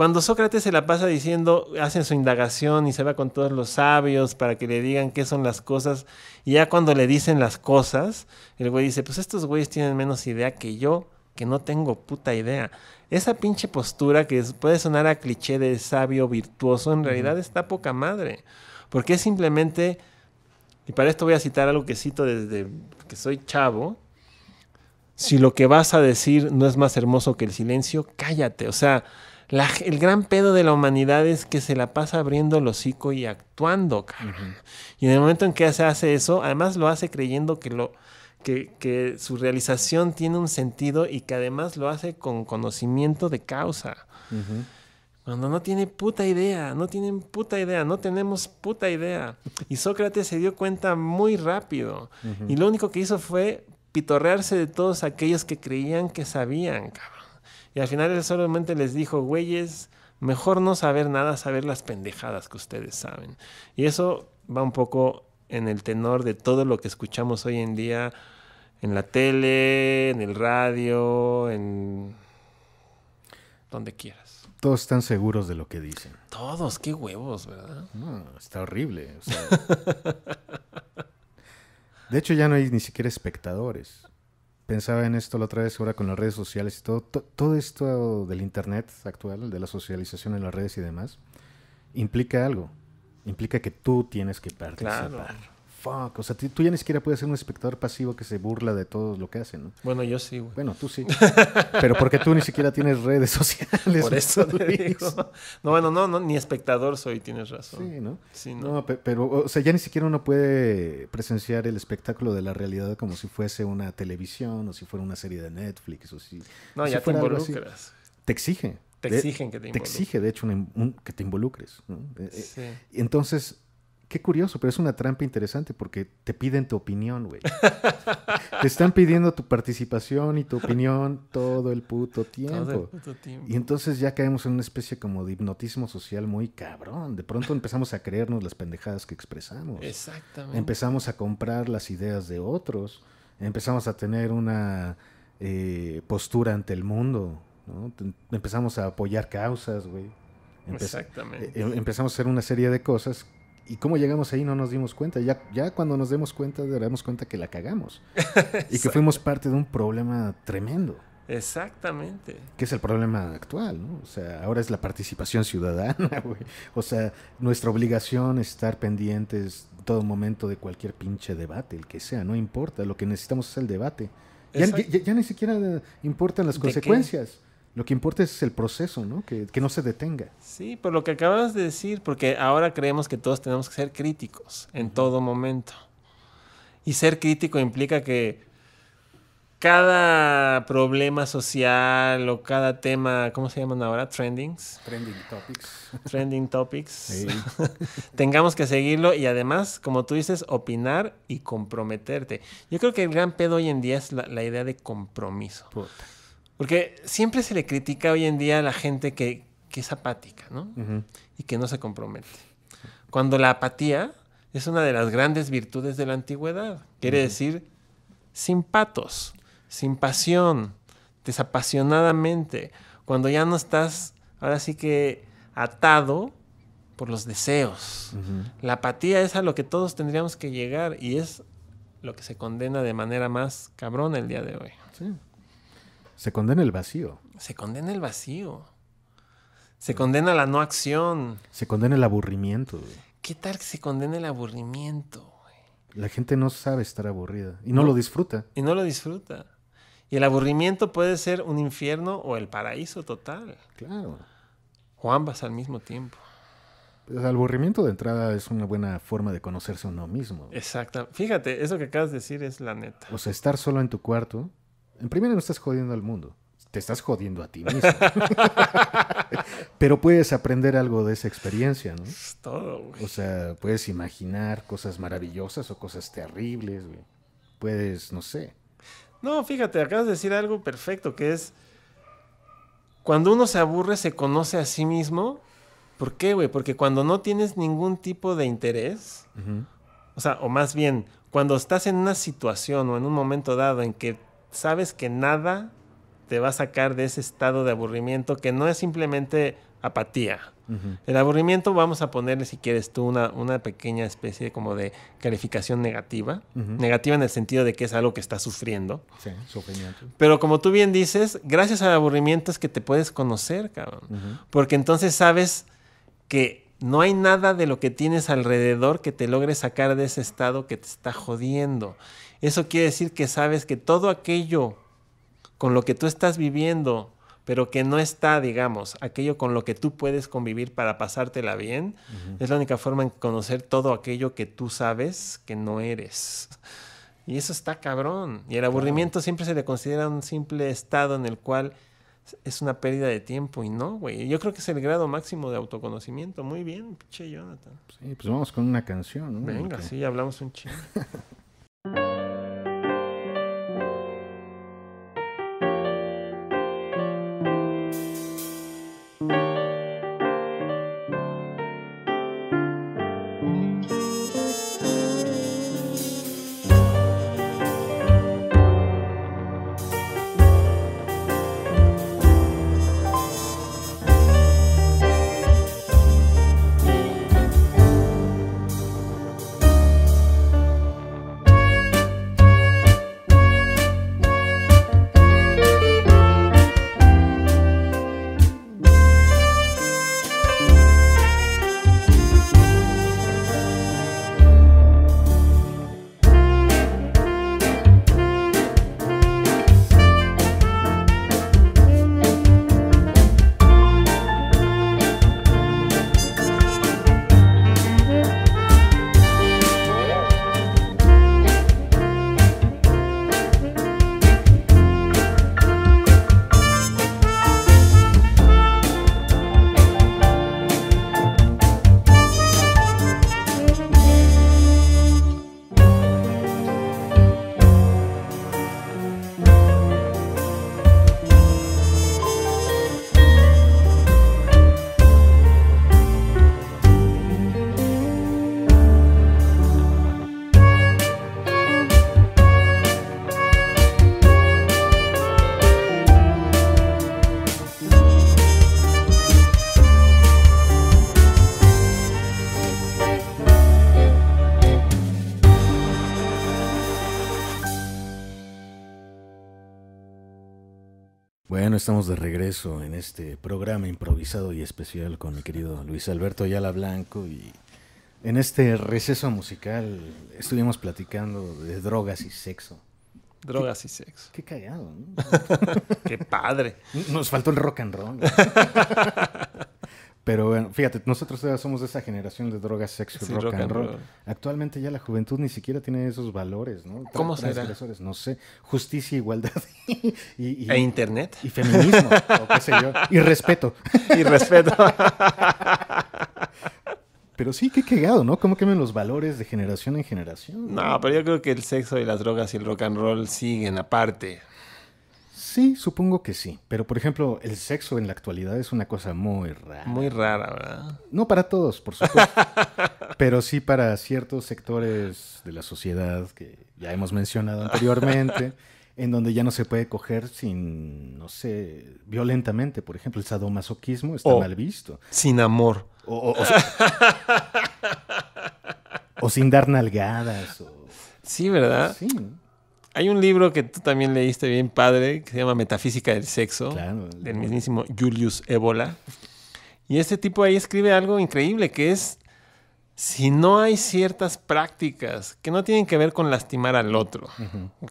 B: cuando Sócrates se la pasa diciendo, hacen su indagación y se va con todos los sabios para que le digan qué son las cosas, y ya cuando le dicen las cosas, el güey dice, pues estos güeyes tienen menos idea que yo, que no tengo puta idea. Esa pinche postura que puede sonar a cliché de sabio virtuoso, en realidad está poca madre, porque es simplemente, y para esto voy a citar algo que cito desde que soy chavo, si lo que vas a decir no es más hermoso que el silencio, cállate, o sea el gran pedo de la humanidad es que se la pasa abriendo el hocico y actuando, cabrón. Y en el momento en que se hace eso, además lo hace creyendo que, su realización tiene un sentido y que además lo hace con conocimiento de causa. Cuando no tiene puta idea, no tienen puta idea, no tenemos puta idea. Y Sócrates se dio cuenta muy rápido. Y lo único que hizo fue pitorrearse de todos aquellos que creían que sabían, cabrón. Y al final él solamente les dijo, güeyes, mejor no saber nada, saber las pendejadas que ustedes saben. Y eso va un poco en el tenor de todo lo que escuchamos hoy en día en la tele, en el radio, en donde quieras.
C: Todos están seguros de lo que dicen.
B: Todos, qué huevos, ¿verdad? está horrible.
C: de hecho, ya no hay ni siquiera espectadores pensaba en esto la otra vez, ahora con las redes sociales y todo, todo esto del Internet actual, de la socialización en las redes y demás, implica algo. Implica que tú tienes que participar. Claro fuck. O sea, tú ya ni siquiera puedes ser un espectador pasivo que se burla de todo lo que hacen, ¿no?
B: Bueno, yo sí, güey. Bueno, tú sí. Pero porque tú ni
C: siquiera tienes redes sociales. Por
B: eso digo. No, bueno, no, no, ni espectador soy, tienes razón. Sí, ¿no? Sí, ¿no?
C: pero, o sea, ya ni siquiera uno puede presenciar el espectáculo de la realidad como si fuese una televisión o si fuera una serie de Netflix o si. No, ya te involucras. Te exige. Te exigen que te involucres. Te exige, de hecho, que te involucres. ¿no? Eh, eh, sí. Entonces, Qué curioso, pero es una trampa interesante porque te piden tu opinión, güey. te están pidiendo tu participación y tu opinión todo el puto tiempo. Y entonces ya caemos en una especie como de hipnotismo social muy cabrón. De pronto empezamos a creernos las pendejadas que expresamos. Exactamente. Empezamos a comprar las ideas de otros. Empezamos a tener una eh, postura ante el mundo. Empezamos a apoyar causas, güey. Exactamente. Eh, em, empezamos a hacer una serie de cosas ¿Y cómo llegamos ahí? No nos dimos cuenta. Ya, ya cuando nos demos cuenta, daremos cuenta que la cagamos. y que fuimos parte de un problema tremendo.
B: Exactamente.
C: Que es el problema actual, ¿no? O sea, ahora es la participación ciudadana, güey. O sea, nuestra obligación es estar pendientes todo momento de cualquier pinche debate, el que sea, no importa. Lo que necesitamos es el debate. Ya, ni siquiera importan las consecuencias. Lo que importa es el proceso, ¿no? Que, no se detenga.
B: Sí, por lo que acabas de decir, porque ahora creemos que todos tenemos que ser críticos en todo momento. Y ser crítico implica que cada problema social o cada tema, ¿cómo se llaman ahora? Trendings. Trending topics. Trending topics. Tengamos que seguirlo y además, como tú dices, opinar y comprometerte. Yo creo que el gran pedo hoy en día es la, idea de compromiso. Puta porque siempre se le critica hoy en día a la gente que, es apática, ¿no? Y que no se compromete. Cuando la apatía es una de las grandes virtudes de la antigüedad. Quiere decir, sin patos, sin pasión, desapasionadamente. Cuando ya no estás, ahora sí que atado por los deseos. La apatía es a lo que todos tendríamos que llegar y es lo que se condena de manera más cabrón el día de hoy.
C: Sí. Se condena el vacío.
B: Se condena el vacío. Se condena la no acción.
C: Se condena el aburrimiento.
B: ¿Qué tal que se condena el aburrimiento?
C: La gente no sabe estar aburrida y no, lo disfruta.
B: Y no lo disfruta. Y el aburrimiento puede ser un infierno o el paraíso total. Claro. O ambas al mismo tiempo.
C: Pues, el aburrimiento de entrada es una buena forma de conocerse a uno mismo.
B: Exacto. Fíjate, eso que acabas de decir es la neta. O
C: sea, estar solo en tu cuarto en primera no estás jodiendo al mundo, te estás jodiendo a ti mismo. Pero puedes aprender algo de esa experiencia, ¿no? Es
D: todo, güey. O
C: sea, puedes imaginar cosas maravillosas o cosas terribles, güey. Puedes, no
B: sé. No, fíjate, acabas de decir algo perfecto, que es cuando uno se aburre, se conoce a sí mismo. ¿Por qué, güey? Porque cuando no tienes ningún tipo de interés, o sea, o más bien, cuando estás en una situación o en un momento dado en que sabes que nada te va a sacar de ese estado de aburrimiento que no es simplemente apatía. El aburrimiento vamos a ponerle, si quieres tú, una, pequeña especie como de calificación negativa. Negativa en el sentido de que es algo que está sufriendo. Sí, sufrimiento. Pero como tú bien dices, gracias al aburrimiento es que te puedes conocer, cabrón. Porque entonces sabes que no hay nada de lo que tienes alrededor que te logre sacar de ese estado que te está jodiendo. Eso quiere decir que sabes que todo aquello con lo que tú estás viviendo, pero que no está, digamos, aquello con lo que tú puedes convivir para pasártela bien, es la única forma en conocer todo aquello que tú sabes que no eres. Y eso está cabrón. Y el aburrimiento siempre se le considera un simple estado en el cual es una pérdida de tiempo y no, güey. Yo creo que es el grado máximo de autoconocimiento. Muy bien, pinche Jonathan. Sí,
C: pues vamos con una canción, Venga, sí,
B: hablamos un chingo.
C: estamos de regreso en este programa improvisado y especial con mi querido Luis Alberto Ayala Blanco y en este receso musical estuvimos platicando de drogas y sexo.
B: Drogas y sexo. Qué callado, ¿no? qué padre. Nos faltó el rock and roll.
C: Pero bueno, fíjate, nosotros somos de esa generación de drogas, sexo, y rock, and roll. Actualmente ya la juventud ni siquiera tiene esos valores, ¿no? ¿Cómo será? No sé. Justicia, igualdad. Y, ¿E internet? Y feminismo, o qué sé yo. Y respeto. Y respeto. Pero sí, qué cagado, ¿no? ¿Cómo cambian los valores de generación en generación?
B: No, pero yo creo que el sexo y las drogas y el rock and roll siguen aparte.
C: Sí, supongo que sí. Pero, por ejemplo, el sexo en la actualidad es una cosa muy
B: rara. Muy rara, ¿verdad? No para todos, por supuesto.
C: pero sí para ciertos sectores de la sociedad que ya hemos mencionado anteriormente, en donde ya no se puede coger sin, no sé, violentamente. Por ejemplo, el sadomasoquismo está mal visto. Sin amor. O, sin dar nalgadas.
B: sí, ¿verdad? Sí. Hay un libro que tú también leíste bien padre, que se llama Metafísica del Sexo, del mismísimo Julius Ébola. Y este tipo ahí escribe algo increíble, que es, si no hay ciertas prácticas que no tienen que ver con lastimar al otro,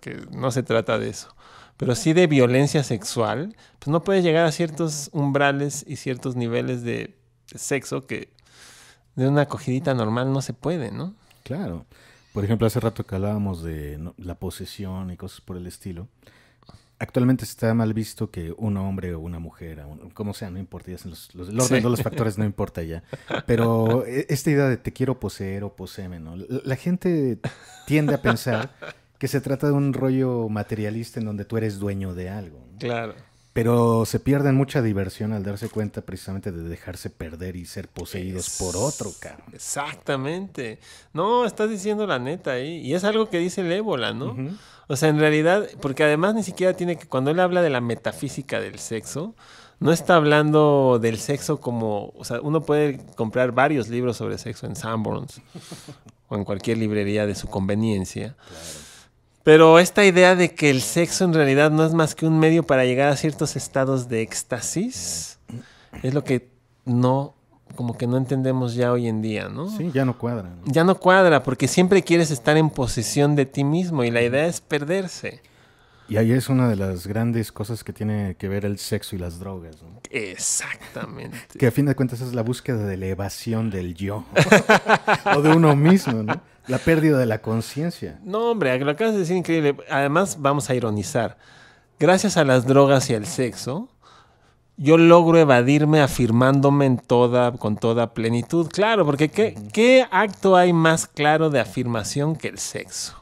B: que no se trata de eso, pero sí de violencia sexual, pues no puedes llegar a ciertos umbrales y ciertos niveles de sexo que de una acogidita normal no se puede, ¿no?
C: Claro. Por ejemplo, hace rato que hablábamos de la posesión y cosas por el estilo. Actualmente está mal visto que un hombre o una mujer, como sea, no importa, ya los, los, los factores no importa ya. Pero e, esta idea de te quiero poseer o poseeme, ¿no? La, gente tiende a pensar que se trata de un rollo materialista en donde tú eres dueño de algo. Claro. Pero se pierden mucha diversión al darse cuenta precisamente de dejarse perder y ser poseídos por otro,
B: carro. Exactamente. No, estás diciendo la neta ahí. ¿eh? Y es algo que dice el ébola, ¿no? O sea, en realidad, porque además ni siquiera tiene que, cuando él habla de la metafísica del sexo, no está hablando del sexo como, o sea, uno puede comprar varios libros sobre sexo en Sanborns o en cualquier librería de su conveniencia. Claro. Pero esta idea de que el sexo en realidad no es más que un medio para llegar a ciertos estados de éxtasis es lo que no como que no entendemos ya hoy en día, ¿no? Sí, ya no cuadra. Ya no cuadra, porque siempre quieres estar en posesión de ti mismo y la idea es perderse.
C: Y ahí es una de las grandes cosas que tiene que ver el sexo y las drogas.
B: Exactamente.
C: que a fin de cuentas es la búsqueda de elevación del yo o de uno mismo, ¿no? La pérdida de la conciencia.
B: No, hombre, lo acabas de decir increíble. Además, vamos a ironizar. Gracias a las drogas y al sexo, yo logro evadirme afirmándome en toda, con toda plenitud. Claro, porque ¿qué, acto hay más claro de afirmación que el sexo?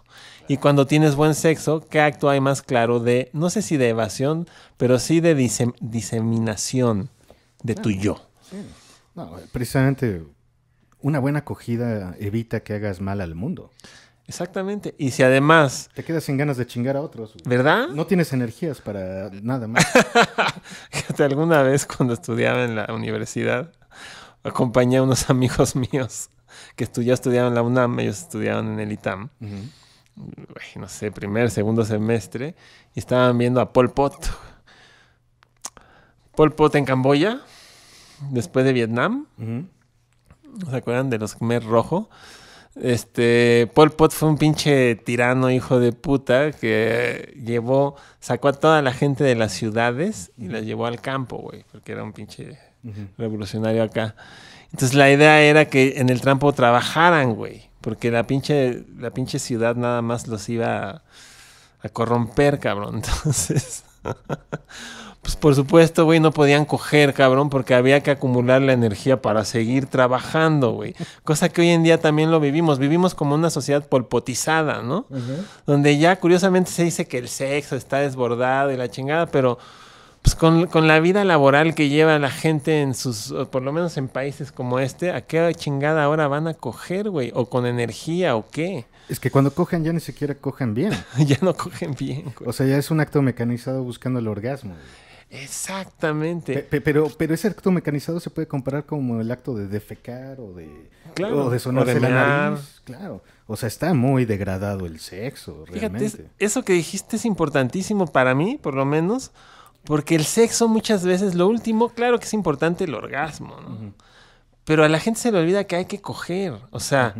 B: Y cuando tienes buen sexo, ¿qué acto hay más claro de, no sé si de evasión, pero sí de diseminación de tu yo?
C: Sí. No,
B: precisamente una buena acogida
C: evita que hagas mal al mundo. Exactamente. Y si además... Te quedas sin ganas de chingar a otros.
B: ¿Verdad? No tienes energías para nada más. Fíjate, alguna vez cuando estudiaba en la universidad, acompañé a unos amigos míos que ya estudiaban en la UNAM, ellos estudiaban en el ITAM. no sé, primer, segundo semestre, y estaban viendo a Pol Pot. Pol Pot en Camboya, después de Vietnam. ¿Se acuerdan de los Khmer Rojo? Este, Pol Pot fue un pinche tirano hijo de puta que llevó, sacó a toda la gente de las ciudades y las llevó al campo, güey, porque era un pinche revolucionario acá. Entonces la idea era que en el trampo trabajaran, güey, porque la pinche, la pinche ciudad nada más los iba a, a corromper, cabrón. Entonces, pues por supuesto, güey, no podían coger, cabrón, porque había que acumular la energía para seguir trabajando, güey. Cosa que hoy en día también lo vivimos. Vivimos como una sociedad polpotizada, ¿no? Donde ya curiosamente se dice que el sexo está desbordado y la chingada, pero pues con, la vida laboral que lleva la gente en sus, por lo menos en países como este, ¿a qué chingada ahora van a coger, güey? ¿O con energía o qué?
C: Es que cuando cogen ya ni siquiera cogen bien. ya no cogen bien, O sea, ya es un acto mecanizado buscando el orgasmo.
B: Exactamente. pero, pero ese acto
C: mecanizado se puede comparar como el acto de defecar o de, claro. de la nariz. Claro. O sea, está muy degradado el sexo, realmente.
B: Fíjate, eso que dijiste es importantísimo para mí, por lo menos, porque el sexo muchas veces, lo último, claro que es importante el orgasmo, Pero a la gente se le olvida que hay que coger. O sea,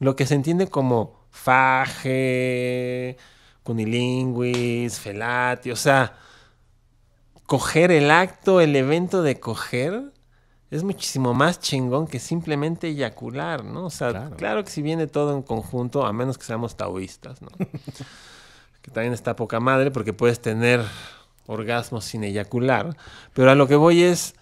B: lo que se entiende como faje, cunilingüis, felati, o sea coger, el acto, el evento de coger, es muchísimo más chingón que simplemente eyacular, ¿no? O sea, claro, que si viene todo en conjunto, a menos que seamos taoístas, ¿no? que también está poca madre porque puedes tener orgasmos sin eyacular. Pero a lo que voy es,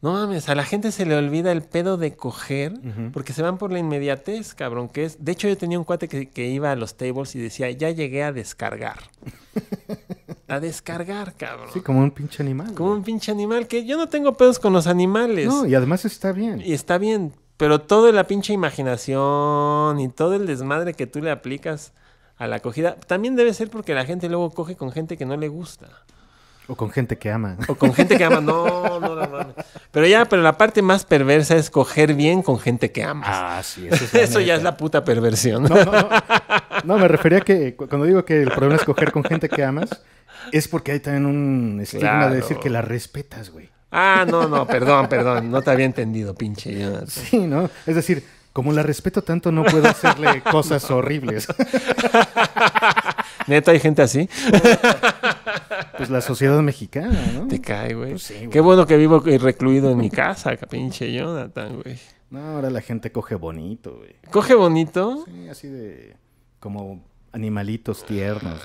B: no mames, a la gente se le olvida el pedo de coger porque se van por la inmediatez, cabrón, que es... De hecho, yo tenía un cuate que, que iba a los tables y decía, ya llegué a descargar. a descargar, cabrón. Sí, como un pinche animal. Como un pinche animal, que yo no tengo pedos con los animales. No, y
C: además está bien.
B: Y está bien, pero toda la pinche imaginación y todo el desmadre que tú le aplicas a la acogida, también debe ser porque la gente luego coge con gente que no le gusta. O con gente que ama. O con gente que ama, no, no no, Pero ya, pero la parte más perversa es coger bien con gente que ama. Ah, sí, eso, ya es la puta perversión. No,
C: no, me refería que cuando digo que el problema es coger con gente que amas, es porque hay también un estigma de decir que la respetas, güey.
B: Ah, no, no, perdón, perdón, no te había entendido, pinche. Sí,
C: ¿no? Es decir, como la respeto tanto, no puedo hacerle cosas horribles. Neta, hay
B: gente así. Pues la sociedad mexicana, ¿no? Te cae, güey. Pues Qué bueno que vivo recluido en mi casa, pinche Jonathan, güey. No, ahora la gente coge bonito, güey. ¿Coge bonito? Sí, así de.
C: como animalitos tiernos,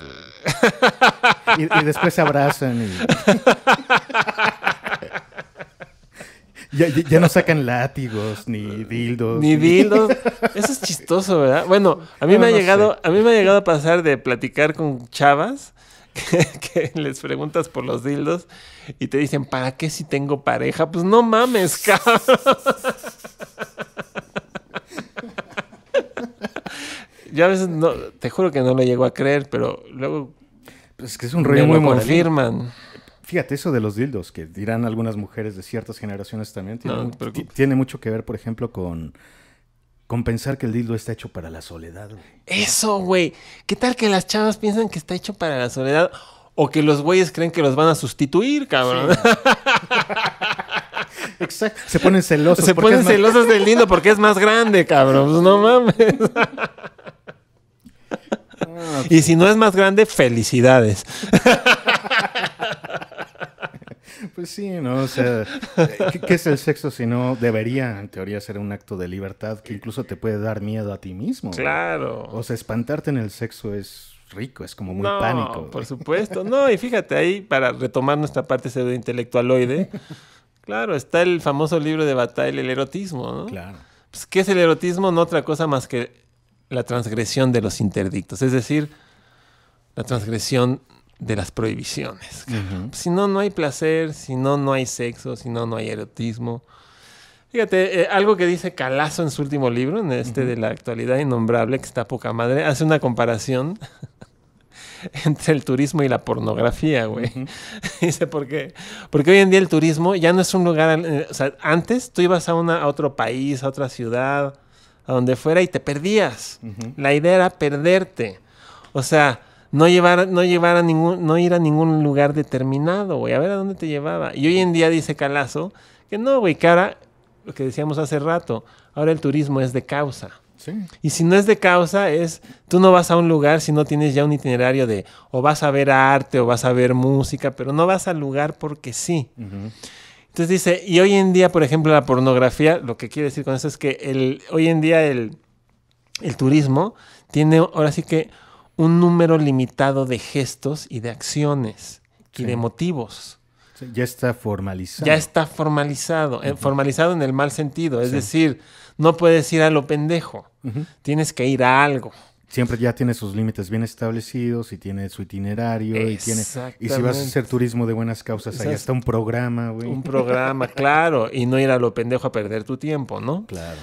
C: y, y después se abrazan y. Ya, ya, no sacan látigos, ni dildos. Ni, dildos.
B: Eso es chistoso, ¿verdad? Bueno, a mí, me, ha llegado, a mí me ha llegado a pasar de platicar con chavas que, les preguntas por los dildos y te dicen, ¿para qué si tengo pareja? Pues no mames, cabrón. Yo a veces no, te juro que no le llego a creer, pero luego... Pues es que es un rollo me confirman.
C: Fíjate, eso de los dildos, que dirán algunas mujeres de ciertas generaciones también, tiene, mucho que ver, por ejemplo, con, pensar que el dildo está hecho para la soledad.
B: Eso, güey. ¿Qué tal que las chavas piensan que está hecho para la soledad? O que los güeyes creen que los van a sustituir, cabrón.
C: Se ponen celosos. Se ponen celosos del
B: dildo porque es más grande, cabrón. Pues no mames. Ah, y si no es más grande, felicidades. Pues sí, ¿no? O sea, eh, ¿qué, es el
C: sexo si no debería, en teoría, ser un acto de libertad que incluso te puede dar miedo a ti mismo? Claro.
B: O sea, espantarte en el sexo es rico, es como muy pánico. No, Por supuesto, no, y fíjate ahí, para retomar nuestra parte intelectualoide, claro, está el famoso libro de Bataille, El erotismo, ¿no? Claro. Pues, ¿qué es el erotismo? No otra cosa más que la transgresión de los interdictos, es decir, la transgresión de las prohibiciones. Si no, no hay placer, si no, no hay sexo, si no, no hay erotismo. Fíjate, eh, algo que dice Calazo en su último libro, en este de la actualidad innombrable, que está poca madre, hace una comparación entre el turismo y la pornografía, güey. dice, ¿por qué? Porque hoy en día el turismo ya no es un lugar... Eh, o sea, antes tú ibas a, una, otro país, a otra ciudad, a donde fuera y te perdías. La idea era perderte. O sea, no llevar, no llevar a ningún, no ir a ningún lugar determinado, güey, a ver a dónde te llevaba. Y hoy en día dice Calazo que no, güey, cara, lo que decíamos hace rato, ahora el turismo es de causa. Y si no es de causa, es tú no vas a un lugar si no tienes ya un itinerario de o vas a ver arte o vas a ver música, pero no vas al lugar porque sí. Entonces dice, y hoy en día, por ejemplo, la pornografía, lo que quiere decir con eso es que el, hoy en día el, el turismo tiene ahora sí que un número limitado de gestos y de acciones y de motivos. ya está formalizado. Ya está formalizado, eh, formalizado en el mal sentido, es decir, no puedes ir a lo pendejo, tienes que ir a algo.
C: Siempre ya tiene sus límites bien establecidos y tiene su itinerario y tiene y si vas a hacer turismo de buenas causas, ahí está un programa, güey. Un
B: programa, claro, y no ir a lo pendejo a perder tu tiempo, ¿no? Claro.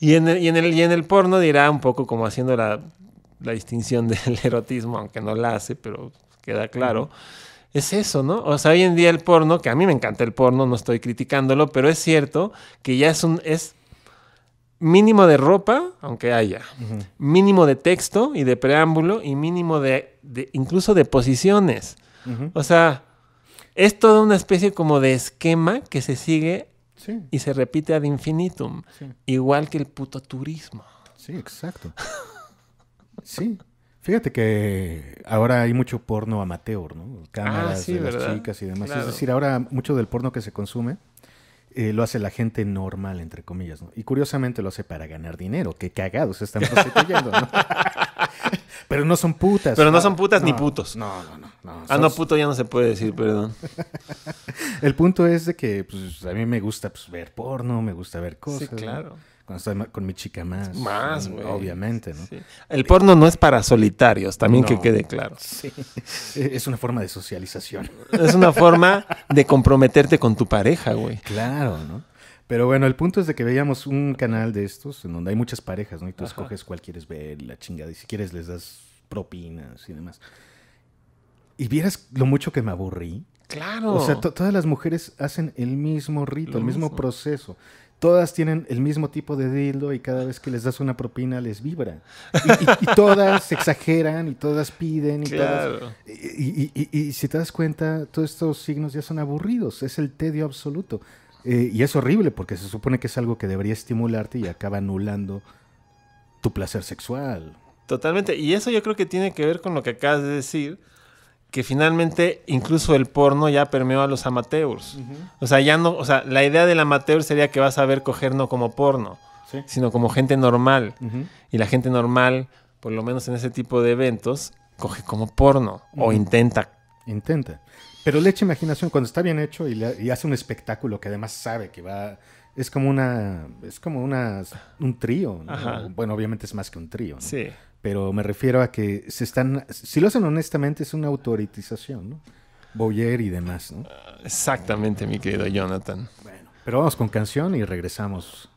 B: Y en, el, y, en el, y en el porno dirá un poco como haciendo la la distinción del erotismo, aunque no la hace, pero queda claro. Es eso, ¿no? O sea, hoy en día el porno, que a mí me encanta el porno, no estoy criticándolo, pero es cierto que ya es un es mínimo de ropa, aunque haya, mínimo de texto y de preámbulo y mínimo de, incluso de posiciones. O sea, es toda una especie como de esquema que se sigue y se repite ad infinitum, igual que el puto turismo. Sí, exacto.
C: Sí. Fíjate que ahora hay mucho porno amateur, ¿no? Cámaras ah, de las chicas y demás. Es decir, ahora mucho del porno que se consume eh, lo hace la gente normal, entre comillas, ¿no? Y curiosamente lo hace para ganar dinero. Qué
B: cagados están prostituyendo, ¿no?
C: pero no son putas. Pero no, son ah, putas ni putos. No, no, no. ah, no, puto ya no se puede decir, perdón.
B: El punto es de que
C: pues, a mí me gusta pues, ver porno, me gusta ver cosas. claro cuando estoy con mi chica más. Más, güey. Obviamente, ¿no?
B: El eh, porno no es para solitarios, también que quede claro. Sí. Es una forma de socialización. Es una forma de comprometerte con tu pareja, güey.
C: Claro, ¿no? Pero bueno, el punto es de que veíamos un canal de estos en donde hay muchas parejas, ¿no? Y tú escoges cuál quieres ver, la chingada, y si quieres les das propinas y demás. Y vieras lo mucho que me aburrí. Claro. O sea, todas las mujeres hacen el mismo rito, el mismo proceso todas tienen el mismo tipo de dildo y cada vez que les das una propina les vibra. Y, todas exageran y todas piden y claro. todas... Y, si te das cuenta, todos estos signos ya son aburridos, es el tedio absoluto. Eh, y es horrible porque se supone que es algo que debería estimularte y acaba anulando tu placer sexual.
B: Totalmente. Y eso yo creo que tiene que ver con lo que acabas de decir que finalmente incluso el porno ya permeó a los amateurs. O sea, ya no, o sea, la idea del amateur sería que vas a ver coger no como porno, sino como gente normal. Y la gente normal, por lo menos en ese tipo de eventos, coge como porno o intenta. Intenta. Pero le echa imaginación cuando está bien hecho y, hace un espectáculo
C: que además sabe que va es como una es como una un trío, bueno, obviamente es más que un trío, Sí pero me refiero a que se están, si lo hacen honestamente, es una autoritización, ¿no? Boyer y demás, ¿no? Ah,
B: exactamente, mi querido Jonathan.
C: Bueno, pero vamos con canción y regresamos.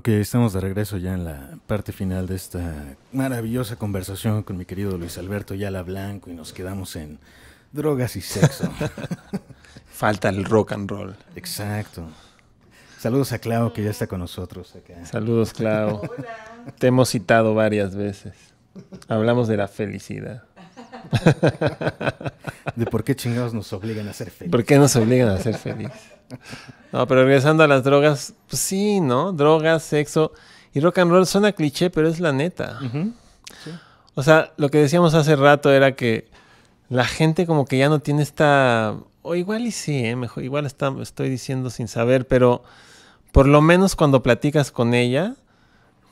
C: Ok, estamos de regreso ya en la parte final de esta maravillosa conversación con mi querido Luis Alberto Yala Blanco y nos quedamos en drogas y sexo. Falta el rock and
B: roll. Exacto. Saludos a Clau que ya está
C: con nosotros
B: acá. Saludos Clau. Te hemos citado varias veces. Hablamos de la felicidad. de por qué chingados nos obligan a ser
C: felices. ¿Por qué nos obligan a ser felices?
B: No, pero regresando a las drogas, pues sí, ¿no? Drogas, sexo y rock and roll suena cliché, pero es la neta. O sea, lo que decíamos hace rato era que la gente como que ya no tiene esta... O igual y sí, ¿eh? Mejor, igual está, estoy diciendo sin saber, pero por lo menos cuando platicas con ella,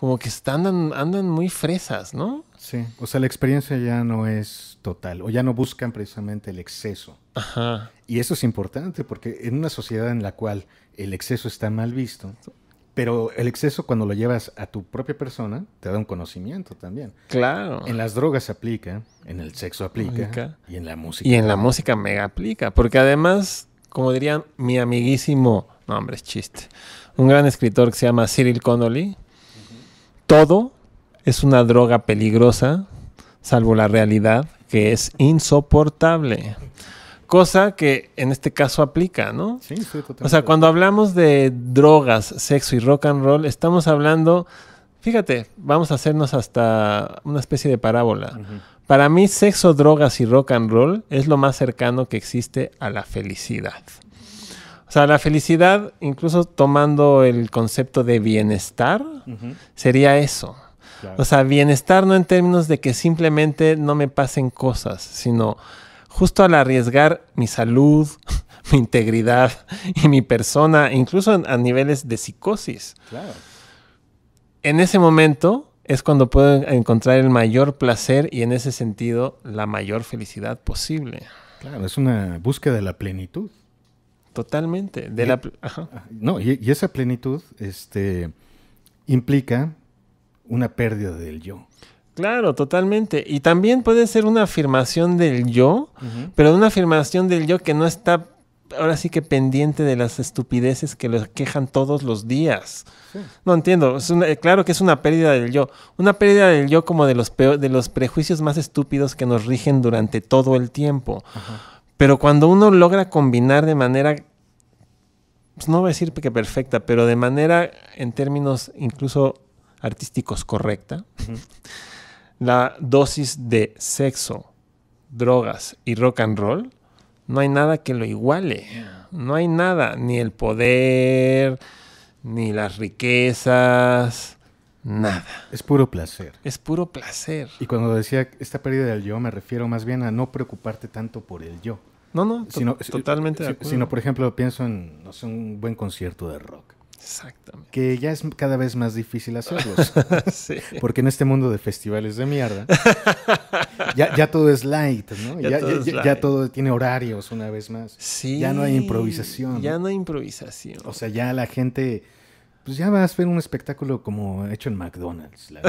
B: como que están, andan, andan muy fresas, ¿no? Sí,
C: o sea, la experiencia ya no es total, o ya no buscan precisamente el exceso. Ajá. Y eso es importante, porque en una sociedad en la cual el exceso está mal visto, pero el exceso cuando lo llevas a tu propia persona, te da un conocimiento también.
B: Claro. En las drogas se aplica, en el sexo aplica, y en la música. Y en la música mega aplica, porque además, como dirían mi amiguísimo, no hombre, es chiste, un gran escritor que se llama Cyril Connolly, todo es una droga peligrosa, salvo la realidad, que es insoportable. Cosa que en este caso aplica, ¿no?
D: Sí, sí, totalmente.
B: O sea, cuando hablamos de drogas, sexo y rock and roll, estamos hablando, fíjate, vamos a hacernos hasta una especie de parábola. Para mí, sexo, drogas y rock and roll es lo más cercano que existe a la felicidad. O sea, la felicidad, incluso tomando el concepto de bienestar, sería eso. O sea, bienestar no en términos de que simplemente no me pasen cosas, sino justo al arriesgar mi salud, mi integridad y mi persona, incluso a niveles de psicosis. Claro. En ese momento es cuando puedo encontrar el mayor placer y en ese sentido la mayor felicidad posible.
C: Claro, es una búsqueda de la plenitud.
B: Totalmente.
C: De la, e ah, No, y, esa plenitud este, implica una pérdida del yo.
B: Claro, totalmente. Y también puede ser una afirmación del yo, pero una afirmación del yo que no está ahora sí que pendiente de las estupideces que los quejan todos los días. No entiendo, eh, claro que es una pérdida del yo, una pérdida del yo como de los, de los prejuicios más estúpidos que nos rigen durante todo el tiempo. Ajá. Pero cuando uno logra combinar de manera, pues, no voy a decir que perfecta, pero de manera en términos incluso artísticos correcta, la dosis de sexo, drogas y rock and roll, no hay nada que lo iguale. No hay nada, ni el poder, ni las riquezas, nada. Es puro placer. Es puro placer.
C: Y cuando decía esta pérdida del yo, me refiero más bien a no preocuparte tanto por el yo. No, no, totalmente. de acuerdo. Sino, por ejemplo, pienso en no un buen concierto de rock. Exactamente. Que ya es cada vez más difícil hacerlos. sí. Porque en este mundo de festivales de mierda, ya, todo es light, ¿no? Ya, todo tiene horarios una vez más. Sí. Ya no hay improvisación. Ya no hay improvisación. O sea, ya la gente pues ya vas a ver un espectáculo como hecho en McDonald's. La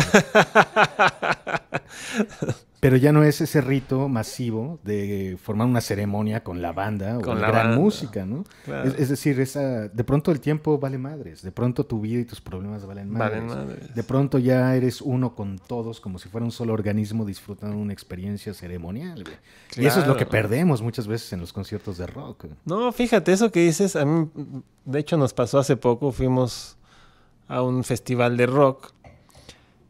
C: Pero ya no es ese rito masivo de formar una ceremonia con la banda o con la gran música, ¿no? Es, decir, esa, de pronto el tiempo vale madres, de pronto tu vida y tus problemas valen madres. De pronto ya eres uno con todos, como si fuera un solo organismo disfrutando una experiencia ceremonial. Y eso es lo que perdemos muchas veces en los conciertos de rock.
B: No, fíjate, eso que dices, a mí, de hecho nos pasó hace poco, fuimos a un festival de rock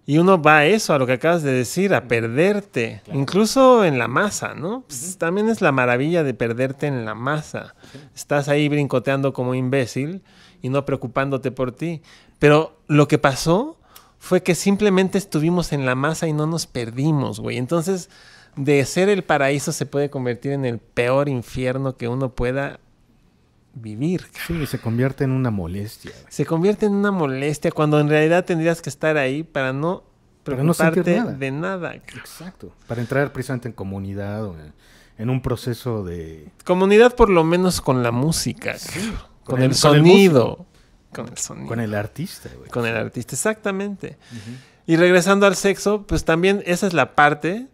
B: y uno va a eso, a lo que acabas de decir, a perderte, incluso en la masa, ¿no? Pues, también es la maravilla de perderte en la masa. Estás ahí brincoteando como imbécil y no preocupándote por ti. Pero lo que pasó fue que simplemente estuvimos en la masa y no nos perdimos, güey. Entonces, de ser el paraíso se puede convertir en el peor infierno que uno pueda vivir.
C: Sí, se convierte en una molestia.
B: Se convierte en una molestia cuando en realidad tendrías que estar ahí para no preocuparte para no nada. de nada. Exacto.
C: Para entrar precisamente en comunidad
B: o en, un proceso de... Comunidad por lo menos con la música. con, el, sonido. Con el sonido. Con el artista, güey. Con el artista, exactamente. Y regresando al sexo, pues también esa es la parte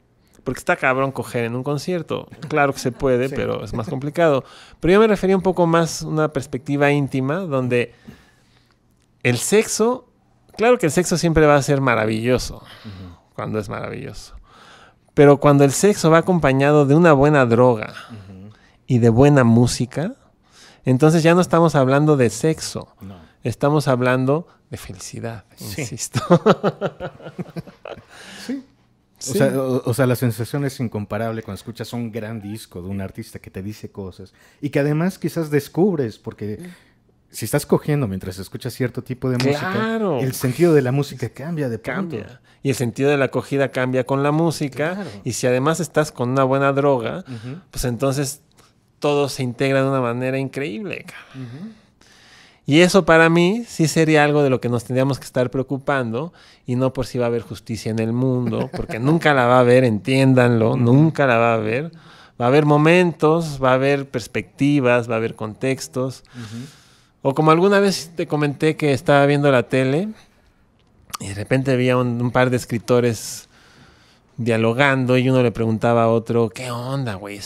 B: porque está cabrón coger en un concierto. Claro que se puede, pero es más complicado. Pero yo me refería un poco más a una perspectiva íntima donde el sexo, claro que el sexo siempre va a ser maravilloso, cuando es maravilloso. Pero cuando el sexo va acompañado de una buena droga y de buena música, entonces ya no estamos hablando de sexo. Estamos hablando de felicidad, insisto.
C: O, sea, o,
B: sea, la sensación es incomparable
C: cuando escuchas un gran disco de un artista que te dice cosas y que además quizás descubres,
B: porque mm. si estás cogiendo mientras escuchas cierto tipo de música, el
C: sentido de la música cambia de pronto. Cambia.
B: Y el sentido de la acogida cambia con la música. Y si además estás con una buena droga, pues entonces todo se integra de una manera increíble.
D: cabrón.
B: Y eso para mí sí sería algo de lo que nos tendríamos que estar preocupando y no por si va a haber justicia en el mundo, porque nunca la va a haber, entiéndanlo, nunca la va a haber. Va a haber momentos, va a haber perspectivas, va a haber contextos. O como alguna vez te comenté que estaba viendo la tele y de repente había un, par de escritores dialogando y uno le preguntaba a otro, ¿qué onda, güey?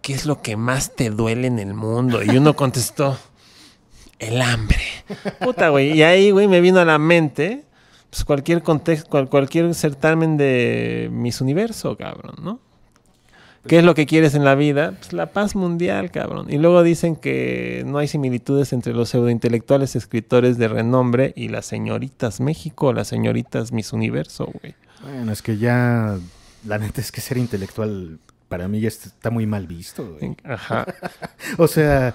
B: ¿qué es lo que más te duele en el mundo? Y uno contestó el hambre. Puta, güey. Y ahí, güey, me vino a la mente pues, cualquier contexto, cualquier certamen de Miss universo, cabrón, ¿no? ¿Qué es lo que quieres en la vida? Pues la paz mundial, cabrón. Y luego dicen que no hay similitudes entre los pseudointelectuales escritores de renombre y las señoritas México, las señoritas Miss Universo, güey.
C: Bueno, es que ya, la neta es que ser intelectual para mí ya está muy mal visto. Ajá.
B: o sea,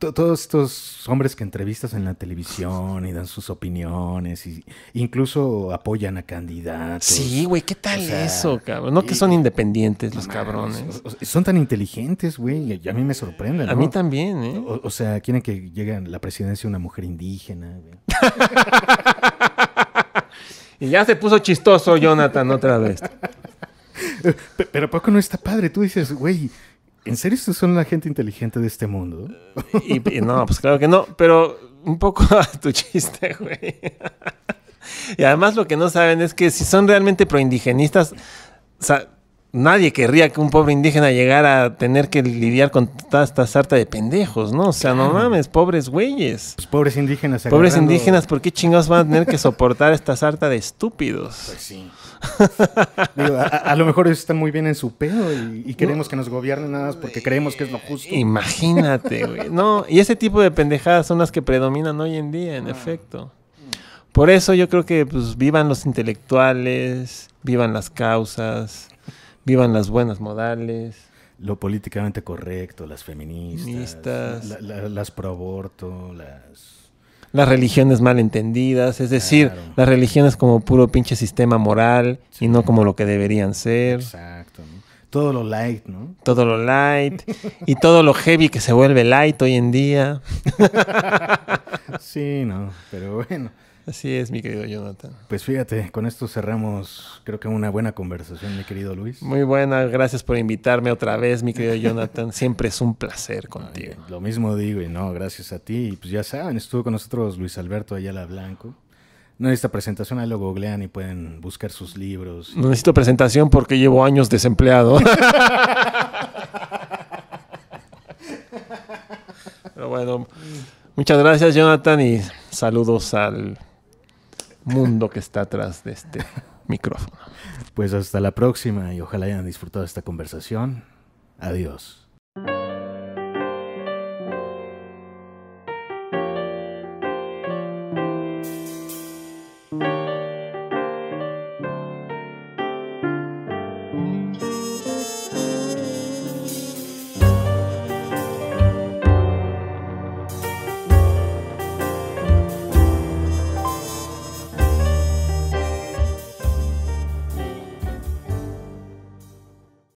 C: todos estos hombres que entrevistas en la televisión y dan sus opiniones y
B: incluso apoyan a candidatos. Sí, güey, ¿qué tal eso, cabrón? No que son independientes los cabrones.
C: son tan inteligentes, güey, y a mí me sorprende. ¿no? A mí
B: también, ¿eh? O,
C: sea, quieren que llegue a la presidencia una mujer indígena.
B: y ya se puso chistoso Jonathan otra vez.
C: Pero poco no está padre. Tú dices, güey, ¿en serio son la gente inteligente de este mundo?
B: y, no, pues claro que no. Pero un poco a tu chiste, güey. y además lo que no saben es que si son realmente proindigenistas, o sea, nadie querría que un pobre indígena llegara a tener que lidiar con toda esta sarta de pendejos, ¿no? O sea, no mames, pobres güeyes. Pues pobres
C: indígenas. Pobres indígenas, ¿por qué chingados van a tener que
B: soportar esta sarta de estúpidos? Pues sí a, lo mejor ellos están muy bien en su pedo y, queremos que nos gobiernen nada más porque creemos que es lo justo. Imagínate, güey. No, y ese tipo de pendejadas son las que predominan hoy en día, en ah. efecto. Por eso yo creo que pues, vivan los intelectuales, vivan las causas, vivan las buenas modales.
C: Lo políticamente correcto, las feministas, las pro aborto, las
B: las religiones mal entendidas, es decir, las religiones como puro pinche sistema moral y no como lo que deberían ser. Exacto. Todo lo light, ¿no? Todo lo light y todo lo heavy que se vuelve light hoy en día.
C: sí, no, pero bueno. Así es, mi querido Jonathan. Pues fíjate, con esto cerramos, creo que una buena conversación, mi querido Luis. Muy
B: buena, gracias por invitarme otra vez, mi querido Jonathan. Siempre es un placer contigo. lo mismo digo, y
C: no, gracias a ti. Y pues ya saben, estuvo con nosotros Luis Alberto Ayala Blanco. No necesita presentación, ahí lo googlean y pueden buscar sus libros. No necesito
B: presentación porque llevo años desempleado. Pero bueno, muchas gracias Jonathan y saludos al mundo que está atrás de este
C: micrófono. Pues hasta la próxima y ojalá hayan disfrutado esta conversación. Adiós.